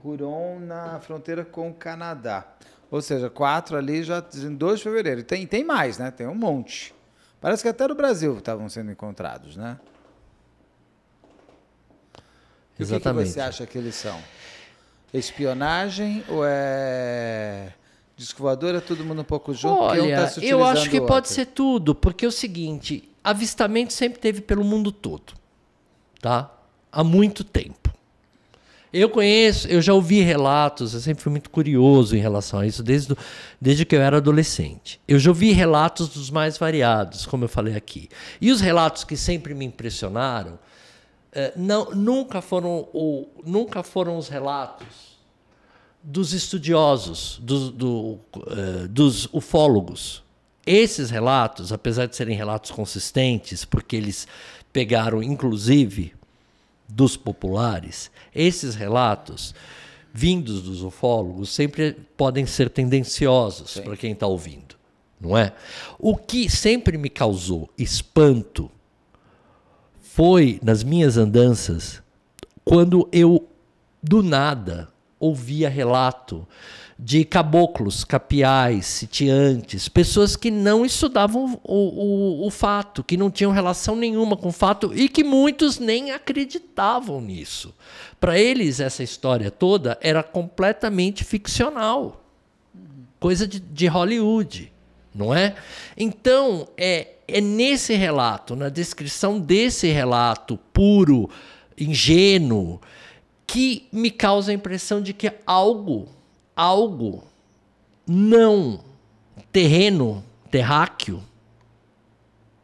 Huron, na fronteira com o Canadá. Ou seja, quatro ali já em 2 de fevereiro. tem, tem mais, né? Tem um monte. Parece que até no Brasil estavam sendo encontrados, né? Exatamente. o que, que você acha que eles são? Espionagem ou é disco voador, é todo mundo um pouco junto? Tá Olha, eu acho que pode ser tudo, porque é o seguinte, avistamento sempre teve pelo mundo todo, tá? Há muito tempo. Eu conheço, eu já ouvi relatos, eu sempre fui muito curioso em relação a isso, desde, desde que eu era adolescente. Eu já ouvi relatos dos mais variados, como eu falei aqui. E os relatos que sempre me impressionaram eh, não, nunca, foram, ou, nunca foram os relatos dos estudiosos, do, eh, dos ufólogos, esses relatos, apesar de serem relatos consistentes, porque eles pegaram inclusive dos populares, esses relatos vindos dos ufólogos sempre podem ser tendenciosos para quem está ouvindo, não é? O que sempre me causou espanto foi nas minhas andanças quando eu do nada ouvia relato de caboclos, capiais, sitiantes, pessoas que não estudavam o, o, o, fato, que não tinham relação nenhuma com o fato e que muitos nem acreditavam nisso. Para eles, essa história toda era completamente ficcional coisa de, de Hollywood, não é? Então, é, é nesse relato, na descrição desse relato puro, ingênuo, que me causa a impressão de que algo algo não terreno, terráqueo,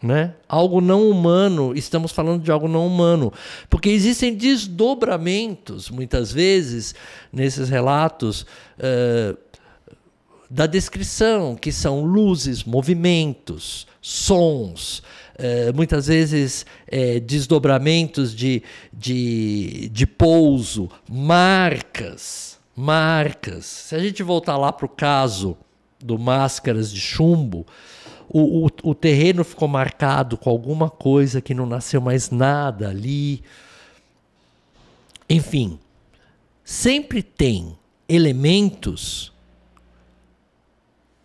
né? Algo não humano, estamos falando de algo não humano, porque existem desdobramentos, muitas vezes, nesses relatos uh, da descrição, que são luzes, movimentos, sons, uh, muitas vezes uh, desdobramentos de, de, de pouso, marcas marcas. Se a gente voltar lá para o caso do máscaras de chumbo, o, o, o, terreno ficou marcado com alguma coisa que não nasceu mais nada ali. Enfim, sempre tem elementos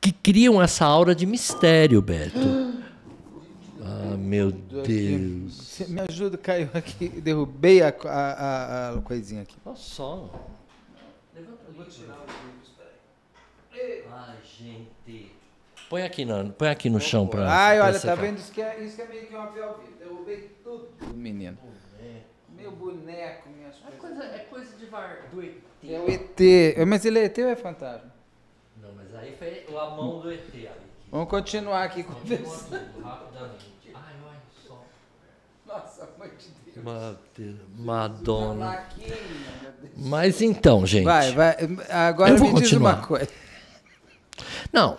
que criam essa aura de mistério, Beto. Ah, meu Deus. me ajuda, caiu aqui. Derrubei a, a, a, a coisinha aqui. Olha só. Ai, gente. Põe aqui, não, põe aqui no chão pra. Ai, olha, tá vendo? Isso que, é, isso que é meio que uma pior vida. Derrubei tudo. Menino. Meu boneco, minhas é coisas. Coisa, é coisa de var... do ET. É o ET. É, mas ele é ET ou é fantasma? Não, mas aí foi a mão do ET ali. Vamos continuar aqui conversando. Rapidamente. Madonna. Mas então, gente. Vai, vai. Agora eu vou me continuar. diz uma coisa. Não,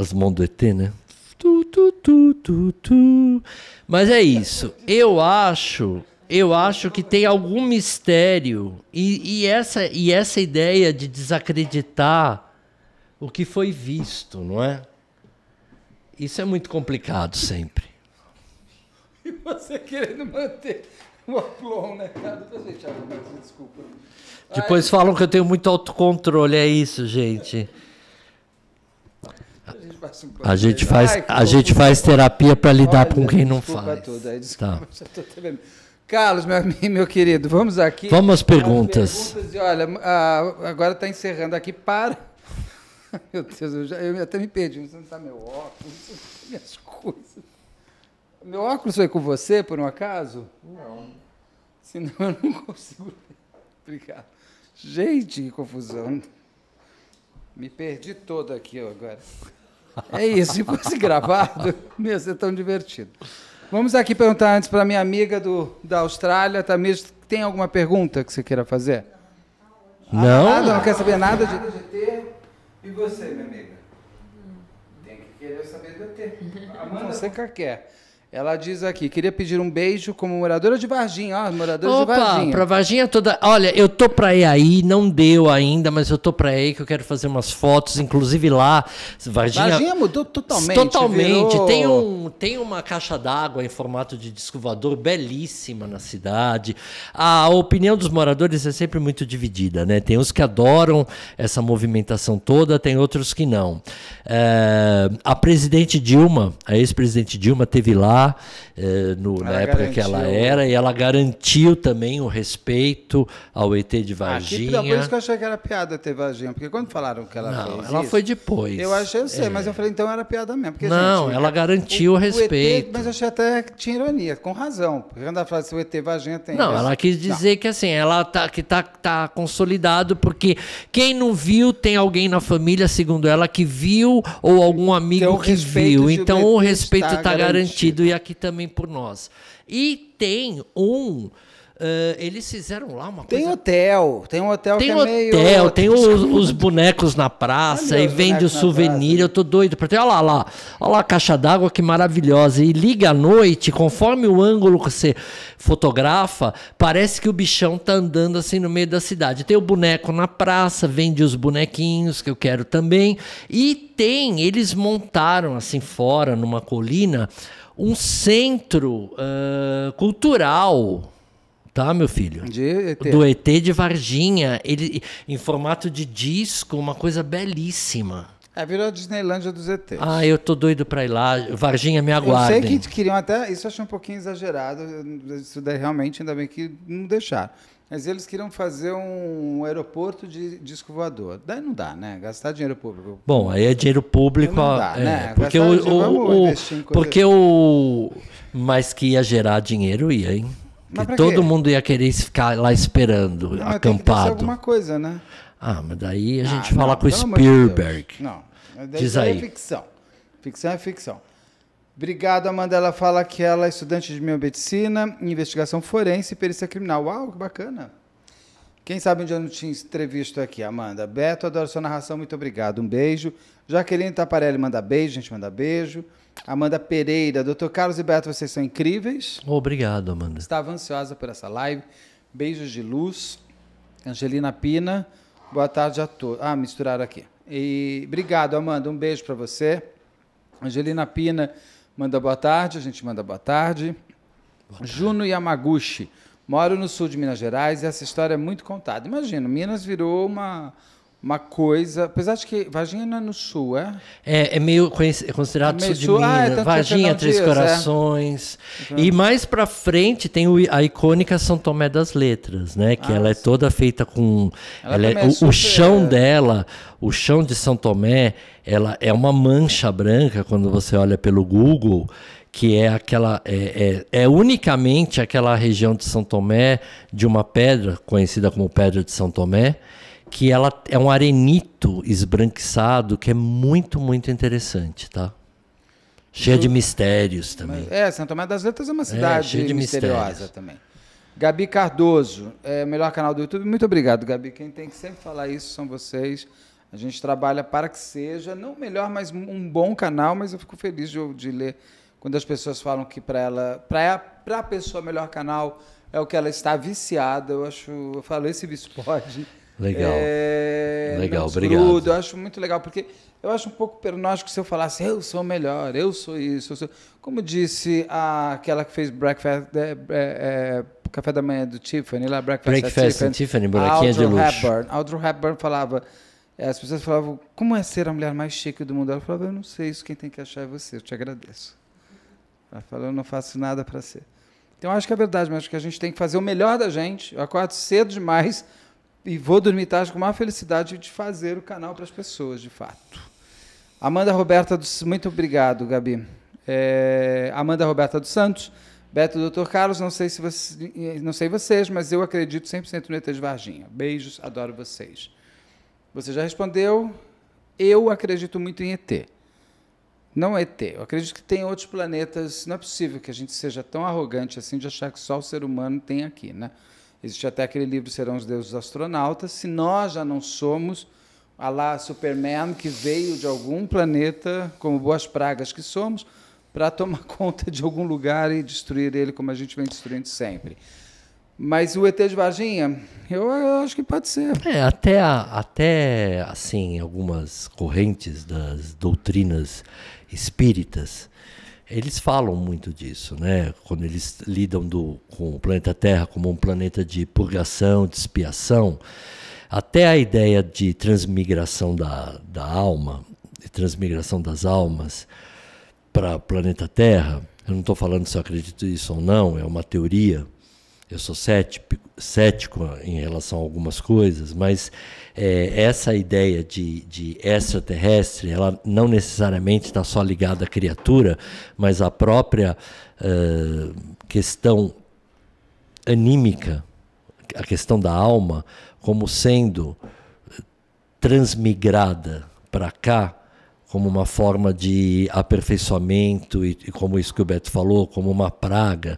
as mãos do ET, né? Tu, tu, tu, tu, tu. Mas é isso. Eu acho, eu acho que tem algum mistério e, e essa e essa ideia de desacreditar o que foi visto, não é? Isso é muito complicado sempre. E você querendo manter o aplom, né, cara? Depois eu mas desculpa. Depois Ai, falam que eu tenho muito autocontrole, é isso, gente. A gente faz, Ai, a gente faz terapia para lidar Olha, com quem não faz. Tudo, aí, é, desculpa, tá. Carlos, meu, meu querido, vamos aqui. Vamos às perguntas. perguntas e, olha, agora está encerrando aqui para. Meu Deus, eu, já, eu até me perdi, você não está meu óculos, minhas coisas. Meu óculos foi com você, por um acaso? Não. Senão eu não consigo. Obrigado. Gente, que confusão. Me perdi todo aqui agora. É isso, se fosse gravado, não ia ser tão divertido. Vamos aqui perguntar antes para minha amiga do, da Austrália, Tamir, tem alguma pergunta que você queira fazer? Não. Ah, nada, não quer saber nada de... nada de ter. E você, minha amiga? Tem que querer saber do ter. Amanda... Fonseca quer. É. Ela diz aqui, queria pedir um beijo como moradora de Varginha, ó, moradora Opa, de Varginha. Pra Varginha toda. Olha, eu tô pra ir aí, não deu ainda, mas eu tô pra ir que eu quero fazer umas fotos, inclusive lá. Varginha, Varginha mudou totalmente. Totalmente. Virou... Tem, um, tem uma caixa d'água em formato de descovador belíssima na cidade. A opinião dos moradores é sempre muito dividida, né? Tem uns que adoram essa movimentação toda, tem outros que não. É, a presidente Dilma, a ex-presidente Dilma, teve lá eh, no, na época garantiu. que ela era, e ela garantiu também o respeito ao ET de ah, Varginha. Aqui, por isso que eu achei que era piada ter Varginha, porque quando falaram que ela Não, fez ela isso, foi depois. Eu achei, eu sei, é. mas eu falei, então era piada mesmo. Porque, Não, gente, ela garantiu o, o respeito. O ET, mas eu achei até que tinha ironia, com razão. Porque quando ela fala se assim, o ET Varginha tem... Não, ela quis dizer Não. que assim, ela tá, que tá, tá consolidado, porque quem não viu tem alguém na família, segundo ela, que viu ou algum amigo então, que viu. Então o respeito está, está garantido. garantido e aqui também por nós. E tem um. Uh, eles fizeram lá uma tem coisa. Tem hotel, tem um hotel tem é hotel, é meio. Tem os, os bonecos na praça Olha e vende o souvenir. Eu tô doido para ter. Olha lá, olha lá, olha lá a caixa d'água que maravilhosa. E liga à noite, conforme o ângulo que você fotografa, parece que o bichão tá andando assim no meio da cidade. Tem o boneco na praça, vende os bonequinhos que eu quero também. E tem, eles montaram assim fora, numa colina, um centro uh, cultural tá, meu filho? ET. Do ET de Varginha, ele em formato de disco, uma coisa belíssima. É, virou a Disneylândia dos ETs. Ah, eu tô doido pra ir lá. Varginha, me aguarda. Eu sei que queriam até. Isso eu achei um pouquinho exagerado. Isso daí realmente, ainda bem que não deixaram. Mas eles queriam fazer um aeroporto de disco voador. Daí não dá, né? Gastar dinheiro público. Bom, aí é dinheiro público. Não dá, é, né? Porque o, o, o porque assim. o mas que ia gerar dinheiro ia, hein? todo quê? mundo ia querer ficar lá esperando, não, acampado. alguma coisa, né? Ah, mas daí a ah, gente ah, fala não, com Spielberg. De não, daí Diz daí é aí. é ficção. Ficção é ficção. Obrigado, Amanda. Ela fala que ela é estudante de biomedicina, investigação forense e perícia criminal. Uau, que bacana. Quem sabe onde eu não tinha entrevisto aqui, Amanda. Beto, adoro sua narração, muito obrigado. Um beijo. Jaqueline Taparelli manda beijo, gente manda beijo. Amanda Pereira, doutor Carlos e Beto, vocês são incríveis. Obrigado, Amanda. Estava ansiosa por essa live. Beijos de luz. Angelina Pina, boa tarde a todos. Ah, misturaram aqui. E obrigado, Amanda. Um beijo para você. Angelina Pina manda boa tarde, a gente manda boa tarde. Boa tarde. Juno Yamaguchi. Moro no sul de Minas Gerais e essa história é muito contada. Imagina, Minas virou uma, uma coisa. Apesar de que Varginha não é no sul, é? É, é meio é considerado é meio sul de sul. Ah, Minas. Ah, é Varginha, Três dias, é. Corações. É. E mais para frente tem a icônica São Tomé das Letras, né? Que ah, ela é toda feita com. Ela ela é o, o chão dela, o chão de São Tomé, ela é uma mancha branca quando você olha pelo Google que é aquela é, é, é, unicamente aquela região de São Tomé de uma pedra conhecida como pedra de São Tomé que ela é um arenito esbranquiçado que é muito, muito interessante, tá? Cheia de mistérios também. É, São Tomé das Letras é uma é, cidade é, misteriosa mistérios. também. Gabi Cardoso, é, melhor canal do YouTube. Muito obrigado, Gabi. Quem tem que sempre falar isso são vocês. A gente trabalha para que seja, não o melhor, mas um bom canal, mas eu fico feliz de, de ler quando as pessoas falam que para ela, para a pessoa, melhor canal é o que ela está viciada. Eu acho, eu falo, esse bicho pode. Legal. É, legal, obrigado. Grudo, eu acho muito legal, porque eu acho um pouco pernóstico se eu falasse eu sou melhor, eu sou isso. Eu sou... Como disse a, aquela que fez breakfast, é, é, é café da manhã do Tiffany, lá Breakfast, breakfast at Tiffany, buraquinha de luxo. Hepburn, Audrey Hepburn falava, é, as pessoas falavam, como é ser a mulher mais chique do mundo? Ela falava, eu não sei, isso quem tem que achar é você, eu te agradeço. Ela falou, eu não faço nada para ser. Então, eu acho que é verdade, mas acho que a gente tem que fazer o melhor da gente. Eu acordo cedo demais e vou dormir tarde com a maior felicidade de fazer o canal para as pessoas, de fato. Amanda Roberta dos muito obrigado, Gabi. É, Amanda Roberta dos Santos, Beto Doutor Carlos, não sei se você, não sei vocês, mas eu acredito 100% no ET de Varginha. Beijos, adoro vocês. Você já respondeu? Eu acredito muito em ET. Não é ET. Eu acredito que tem outros planetas. Não é possível que a gente seja tão arrogante assim de achar que só o ser humano tem aqui, né? Existe até aquele livro Serão os Deuses Astronautas. Se nós já não somos a lá Superman que veio de algum planeta, como boas pragas que somos, para tomar conta de algum lugar e destruir ele como a gente vem destruindo sempre. Mas o ET de Varginha, eu, eu acho que pode ser. É, até, até assim, algumas correntes das doutrinas espíritas eles falam muito disso, né? Quando eles lidam do, com o planeta Terra como um planeta de purgação, de expiação, até a ideia de transmigração da, da alma, de transmigração das almas para o planeta Terra, eu não estou falando se eu acredito nisso ou não, é uma teoria. Eu sou cético, cético em relação a algumas coisas, mas é, essa ideia de, de extraterrestre, ela não necessariamente está só ligada à criatura, mas à própria uh, questão anímica, a questão da alma, como sendo transmigrada para cá como uma forma de aperfeiçoamento e, e como isso que o Beto falou, como uma praga,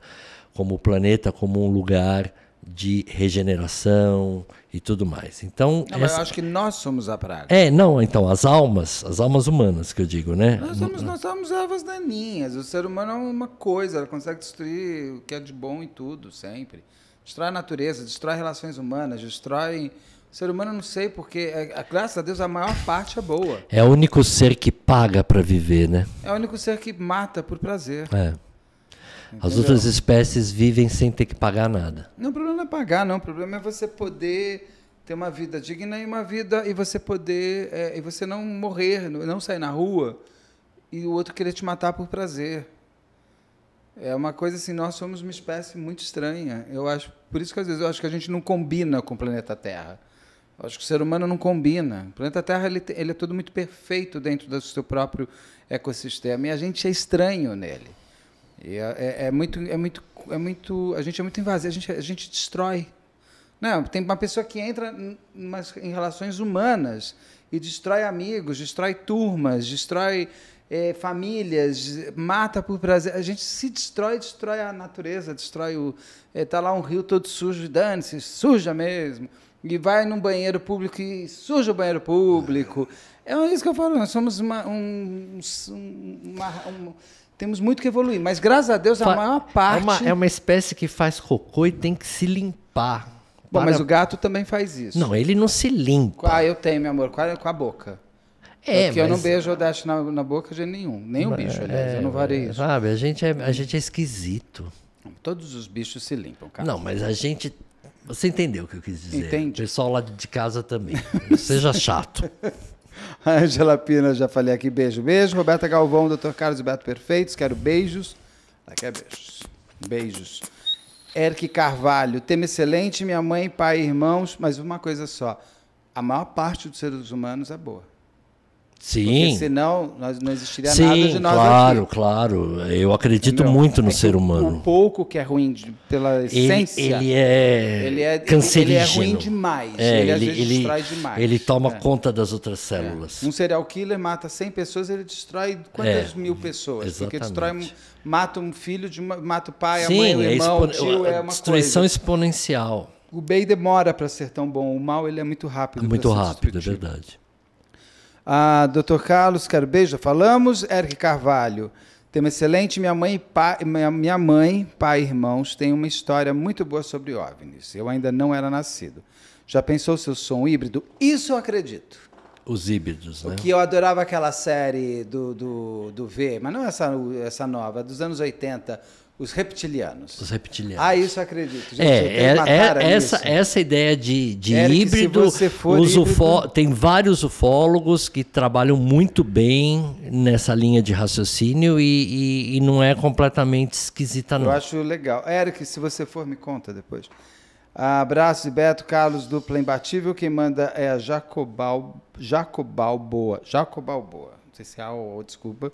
como o planeta como um lugar de regeneração e tudo mais. Então, não, essa... eu acho que nós somos a praga. É, não, então as almas, as almas humanas que eu digo, né? Nós somos, nós somos ervas daninhas. O ser humano é uma coisa, ela consegue destruir o que é de bom e tudo, sempre. Destrói a natureza, destrói relações humanas, destrói o ser humano não sei porque, é, é, graças a Deus, a maior parte é boa. É o único ser que paga para viver, né? É o único ser que mata por prazer. É. Entendeu? As outras espécies vivem sem ter que pagar nada. Não, o problema não é pagar, não. O problema é você poder ter uma vida digna e uma vida e você poder é, e você não morrer, não sair na rua e o outro querer te matar por prazer. É uma coisa assim, nós somos uma espécie muito estranha. Eu acho, por isso que às vezes eu acho que a gente não combina com o planeta Terra. Eu acho que o ser humano não combina. O planeta Terra ele, ele é todo muito perfeito dentro do seu próprio ecossistema e a gente é estranho nele. E é, é, é, muito, é muito, é muito, a gente é muito invasivo, a gente, a gente destrói. Não, tem uma pessoa que entra em, em relações humanas e destrói amigos, destrói turmas, destrói é, famílias, mata por prazer. A gente se destrói, destrói a natureza, destrói o. Está é, lá um rio todo sujo, dane-se, suja mesmo. E vai num banheiro público e suja o banheiro público. É isso que eu falo, nós somos uma, um, uma, uma temos muito que evoluir, mas graças a Deus a Fa maior parte. É uma, é uma espécie que faz cocô e tem que se limpar. Bom, para... mas o gato também faz isso. Não, ele não se limpa. Ah, eu tenho, meu amor, com a, boca. É, Porque mas... eu não beijo ou deixo na, na boca de nenhum. Nem o bicho, é, aliás. É, eu não varei isso. Sabe, a gente, é, a gente é esquisito. Todos os bichos se limpam, cara. Não, mas a gente. Você entendeu o que eu quis dizer. Entendi. O pessoal lá de casa também. Não seja chato. A Angela Pina, já falei aqui, beijo, beijo. Roberta Galvão, Dr. Carlos Beto Perfeitos, quero beijos. Aqui é beijos. Beijos. Eric Carvalho, tema excelente, minha mãe, pai e irmãos, mas uma coisa só. A maior parte dos seres humanos é boa. Sim. Porque senão nós não existiria Sim, nada de nós claro, aqui. claro. Eu acredito Meu, muito no é ser humano. O pouco que é ruim de, pela essência. Ele, ele, é ele é cancerígeno. Ele é ruim demais. É, ele, ele, ele destrói demais. Ele toma é. conta das outras células. É. Um serial killer mata 100 pessoas, ele destrói quantas é, mil pessoas? Exatamente. Porque destrói, mata um filho, de uma, mata o pai, Sim, a mãe, o é irmão, o tio, é uma destruição coisa. exponencial. O bem demora para ser tão bom, o mal ele é muito rápido. Muito rápido, é verdade. Ah, Dr. Carlos Carbeja, falamos. Eric Carvalho. Tema excelente. Minha mãe, pai, minha mãe, pai e irmãos têm uma história muito boa sobre OVNIs. Eu ainda não era nascido. Já pensou se sou som híbrido? Isso eu acredito. Os híbridos, né? O que eu adorava aquela série do, do, do V, mas não essa, essa nova, dos anos 80, os reptilianos. Os reptilianos. Ah, isso acredito. Gente, é, é, é essa, essa ideia de, de Eric, híbrido, os híbrido... tem vários ufólogos que trabalham muito bem nessa linha de raciocínio e, e, e não é completamente esquisita, não. Eu acho legal. Eric, se você for, me conta depois. Abraço Beto, Carlos, dupla imbatível. Quem manda é a Jacobal, Jacobalboa. Boa. Não sei se é a ou, desculpa.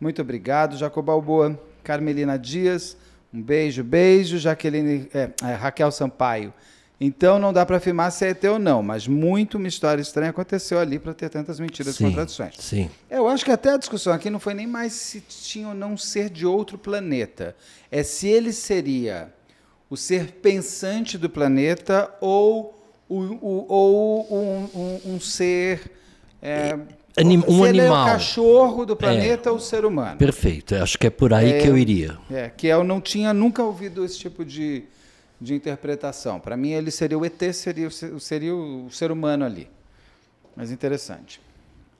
Muito obrigado, Jacobal Boa. Carmelina Dias, um beijo, beijo. Jaqueline, é, é, Raquel Sampaio. Então não dá para afirmar se é ET ou não, mas muito uma história estranha aconteceu ali para ter tantas mentiras sim, e contradições. Sim. Eu acho que até a discussão aqui não foi nem mais se tinha ou não ser de outro planeta. É se ele seria o ser pensante do planeta ou, o, o, ou um, um, um, ser. É, Anim, um se é animal. é o cachorro do é. planeta é. ou o ser humano. Perfeito, acho que é por aí é, que eu iria. É, que eu não tinha nunca ouvido esse tipo de, de interpretação. Para mim, ele seria o ET, seria, seria o ser humano ali. Mas interessante.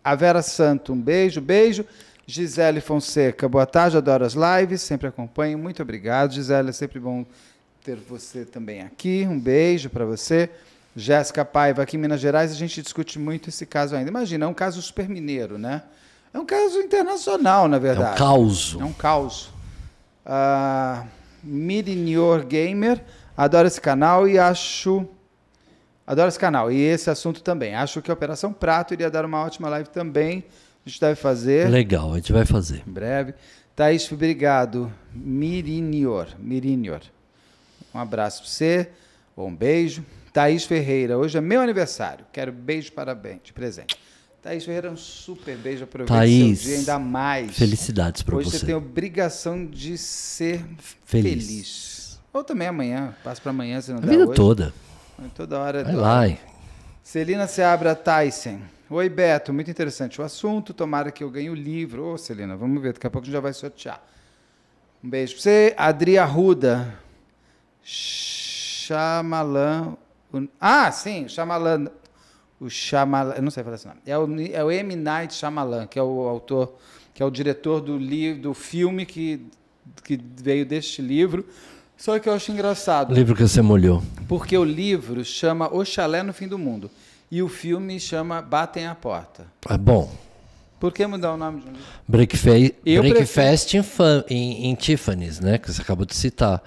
A Vera Santo, um beijo, beijo. Gisele Fonseca, boa tarde, adoro as lives, sempre acompanho, muito obrigado. Gisele, é sempre bom ter você também aqui, um beijo para você. Jéssica Paiva, aqui em Minas Gerais, a gente discute muito esse caso ainda. Imagina, é um caso super mineiro, né? É um caso internacional, na verdade. É um caos. É um caos. Uh, ah, Mirinior Gamer, adoro esse canal e acho. Adoro esse canal e esse assunto também. Acho que a Operação Prato iria dar uma ótima live também. A gente deve fazer. Legal, a gente vai fazer. Em breve. Thaís obrigado Mirinior. Mirinior. Um abraço para você, um beijo. Thaís Ferreira, hoje é meu aniversário. Quero beijo, parabéns, de presente. Thaís Ferreira, um super beijo. Aproveite Thaís, dia ainda mais. Felicidades para você. Hoje você tem obrigação de ser feliz. feliz. Ou também amanhã. Passa para amanhã, se não A der vida hoje. toda. Toda hora. Vai lá. Hora. Celina Seabra Tyson. Oi, Beto. Muito interessante o assunto. Tomara que eu ganhe o livro. Ô, Celina, vamos ver. Daqui a pouco a gente já vai sortear. Um beijo para você. Adria Ruda. Chamalã o, ah, sim, Shyamalan. O Shyamalan, eu não sei falar esse nome. É o, é o M. Night Shyamalan, que é o autor, que é o diretor do, li, do filme que, que veio deste livro. Só que eu acho engraçado. livro que você molhou. Porque o livro chama O Chalé no Fim do Mundo. E o filme chama Batem a Porta. É bom. Por que mudar o nome de um livro? Breakfast, Breakfast prefiro... in, in, Tiffany's, né? Que você acabou de citar.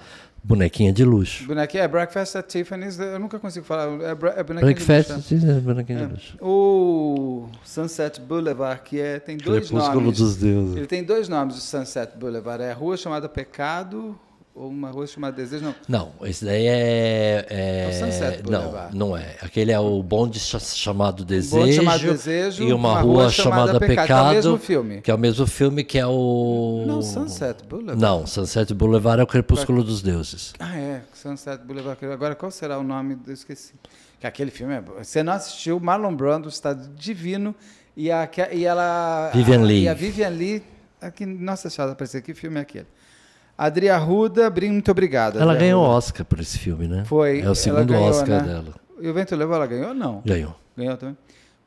Bonequinha de luxo. Bonequinha, é Breakfast at Tiffany's, eu nunca consigo falar. É, é bonequinha Breakfast tá? at Tiffany's, é bonequinha é. de luxo. O Sunset Boulevard, que é, tem dois Crepúsculo nomes. dos Deuses. Ele tem dois nomes, o Sunset Boulevard. É a rua chamada Pecado ou uma rua chamada Desejo, não? Não, esse daí é. É, é o Sunset Boulevard. Não, não é. Aquele é o bonde chamado Desejo. bonde chamado Desejo e uma, uma rua, rua, chamada, chamada Pecado. que é o mesmo filme. Que é o mesmo filme que é o. Não, Sunset Boulevard. Não, Sunset Boulevard é o Crepúsculo dos Deuses. Ah, é. Sunset Boulevard. Agora, qual será o nome? Eu esqueci. Que aquele filme é. Você não assistiu Marlon Brando, Estado Divino, e, a, e ela. Vivian a, Lee. E a Vivian Lee. Aqui, nossa senhora, parecia que filme é aquele? Adria Ruda, muito obrigado. Ela ganhou o Oscar por esse filme, né? Foi. É o segundo ganhou, Oscar né? dela. E o Vento Levou, ela ganhou ou não? Ganhou. Ganhou também.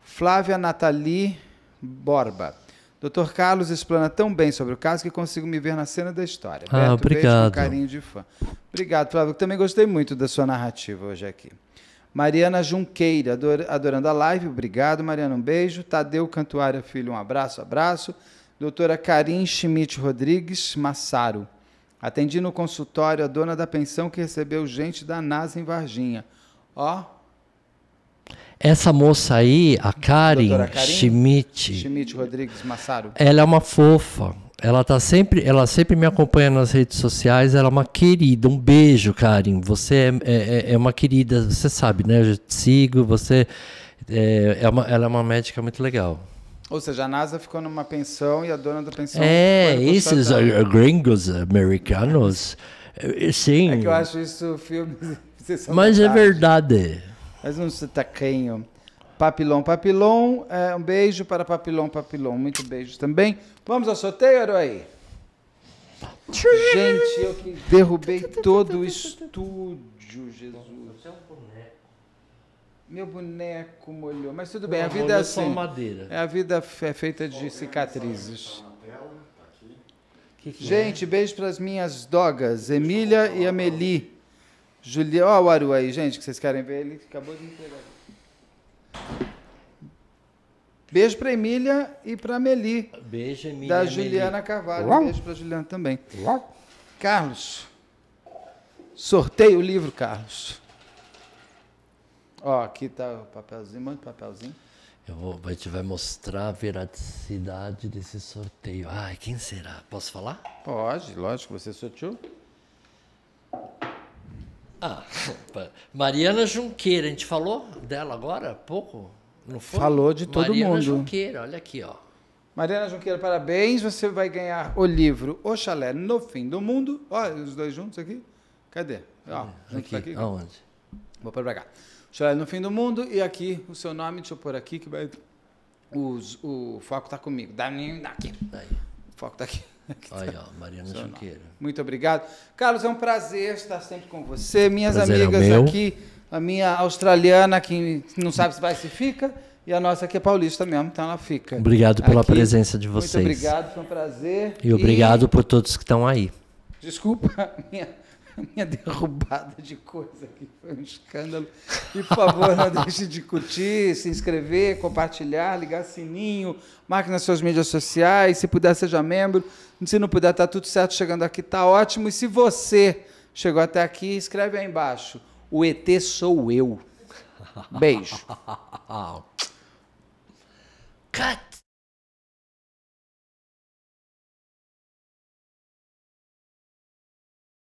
Flávia Nathalie Borba. Dr. Carlos explana tão bem sobre o caso que consigo me ver na cena da história. Ah, Beto, obrigado. Beijo, carinho de fã. Obrigado, Flávio. Também gostei muito da sua narrativa hoje aqui. Mariana Junqueira, ador adorando a live. Obrigado, Mariana. Um beijo. Tadeu Cantuária Filho, um abraço, abraço. Doutora Karim Schmidt Rodrigues Massaro. Atendi no consultório a dona da pensão que recebeu gente da NASA em Varginha. Ó. Essa moça aí, a Karen, Karen? Schmidt. Schmidt Rodrigues Massaro. Ela é uma fofa. Ela tá sempre, ela sempre me acompanha nas redes sociais. Ela é uma querida. Um beijo, Karen. Você é, é, é, é uma querida. Você sabe, né? Eu te sigo. Você é, é uma, ela é uma médica muito legal. Ou seja, a NASA ficou numa pensão e a dona da pensão. É, esses gringos americanos. Eh, sim. É que eu acho isso filme. Mas é verdade. Mas um sotaquinho. Tá papilon, Papilon, é, um beijo para Papilon, Papilon, muito beijo também. Vamos ao sorteio, herói? Gente, eu que derrubei todo o estúdio, Jesus. Meu boneco molhou, mas tudo bem, é assim. é, a vida é assim. Madeira. A vida é feita de cicatrizes. Tá que que é? gente, é? beijo para as minhas dogas, Emília e Amelie. Julia, ó o Aru aí, gente, que vocês querem ver, ele acabou de entregar. Beijo para Emília e para Amelie. Beijo, Emília. Da Juliana Amelie. Carvalho. Uau. Beijo para Juliana também. Uau. Carlos, sorteio o livro, Carlos. Ó, aqui tá o papelzinho, um monte de papelzinho. Eu vou, a gente vai mostrar a veracidade desse sorteio. Ai, quem será? Posso falar? Pode, lógico, você sorteou. Ah, Mariana Junqueira, a gente falou dela agora há pouco? Não foi? Falou de todo Mariana mundo. Mariana Junqueira, olha aqui, ó. Mariana Junqueira, parabéns. Você vai ganhar o livro O Chalé no Fim do Mundo. Olha os dois juntos aqui. Cadê? Ó, aqui. Tá aqui. Aonde? Vou para cá. Chorarei no fim do mundo e aqui o seu nome, deixa eu pôr aqui que vai. Os, o foco está comigo. Daqui. O foco está aqui. Tá. Olha, ó, Mariana Junqueira. Muito obrigado. Carlos, é um prazer estar sempre com você. Minhas prazer é amigas é aqui, a minha australiana, que não sabe se vai se fica, e a nossa que é paulista mesmo, então ela fica. Obrigado pela aqui. presença de vocês. Muito obrigado, foi um prazer. E obrigado e... por todos que estão aí. Desculpa, minha a minha derrubada de coisa aqui foi um escândalo. E, por favor, não deixe de curtir, se inscrever, compartilhar, ligar sininho, marque nas suas mídias sociais. Se puder, seja membro. Se não puder, tá tudo certo. Chegando aqui, tá ótimo. E se você chegou até aqui, escreve aí embaixo. O ET sou eu. Beijo. Cut.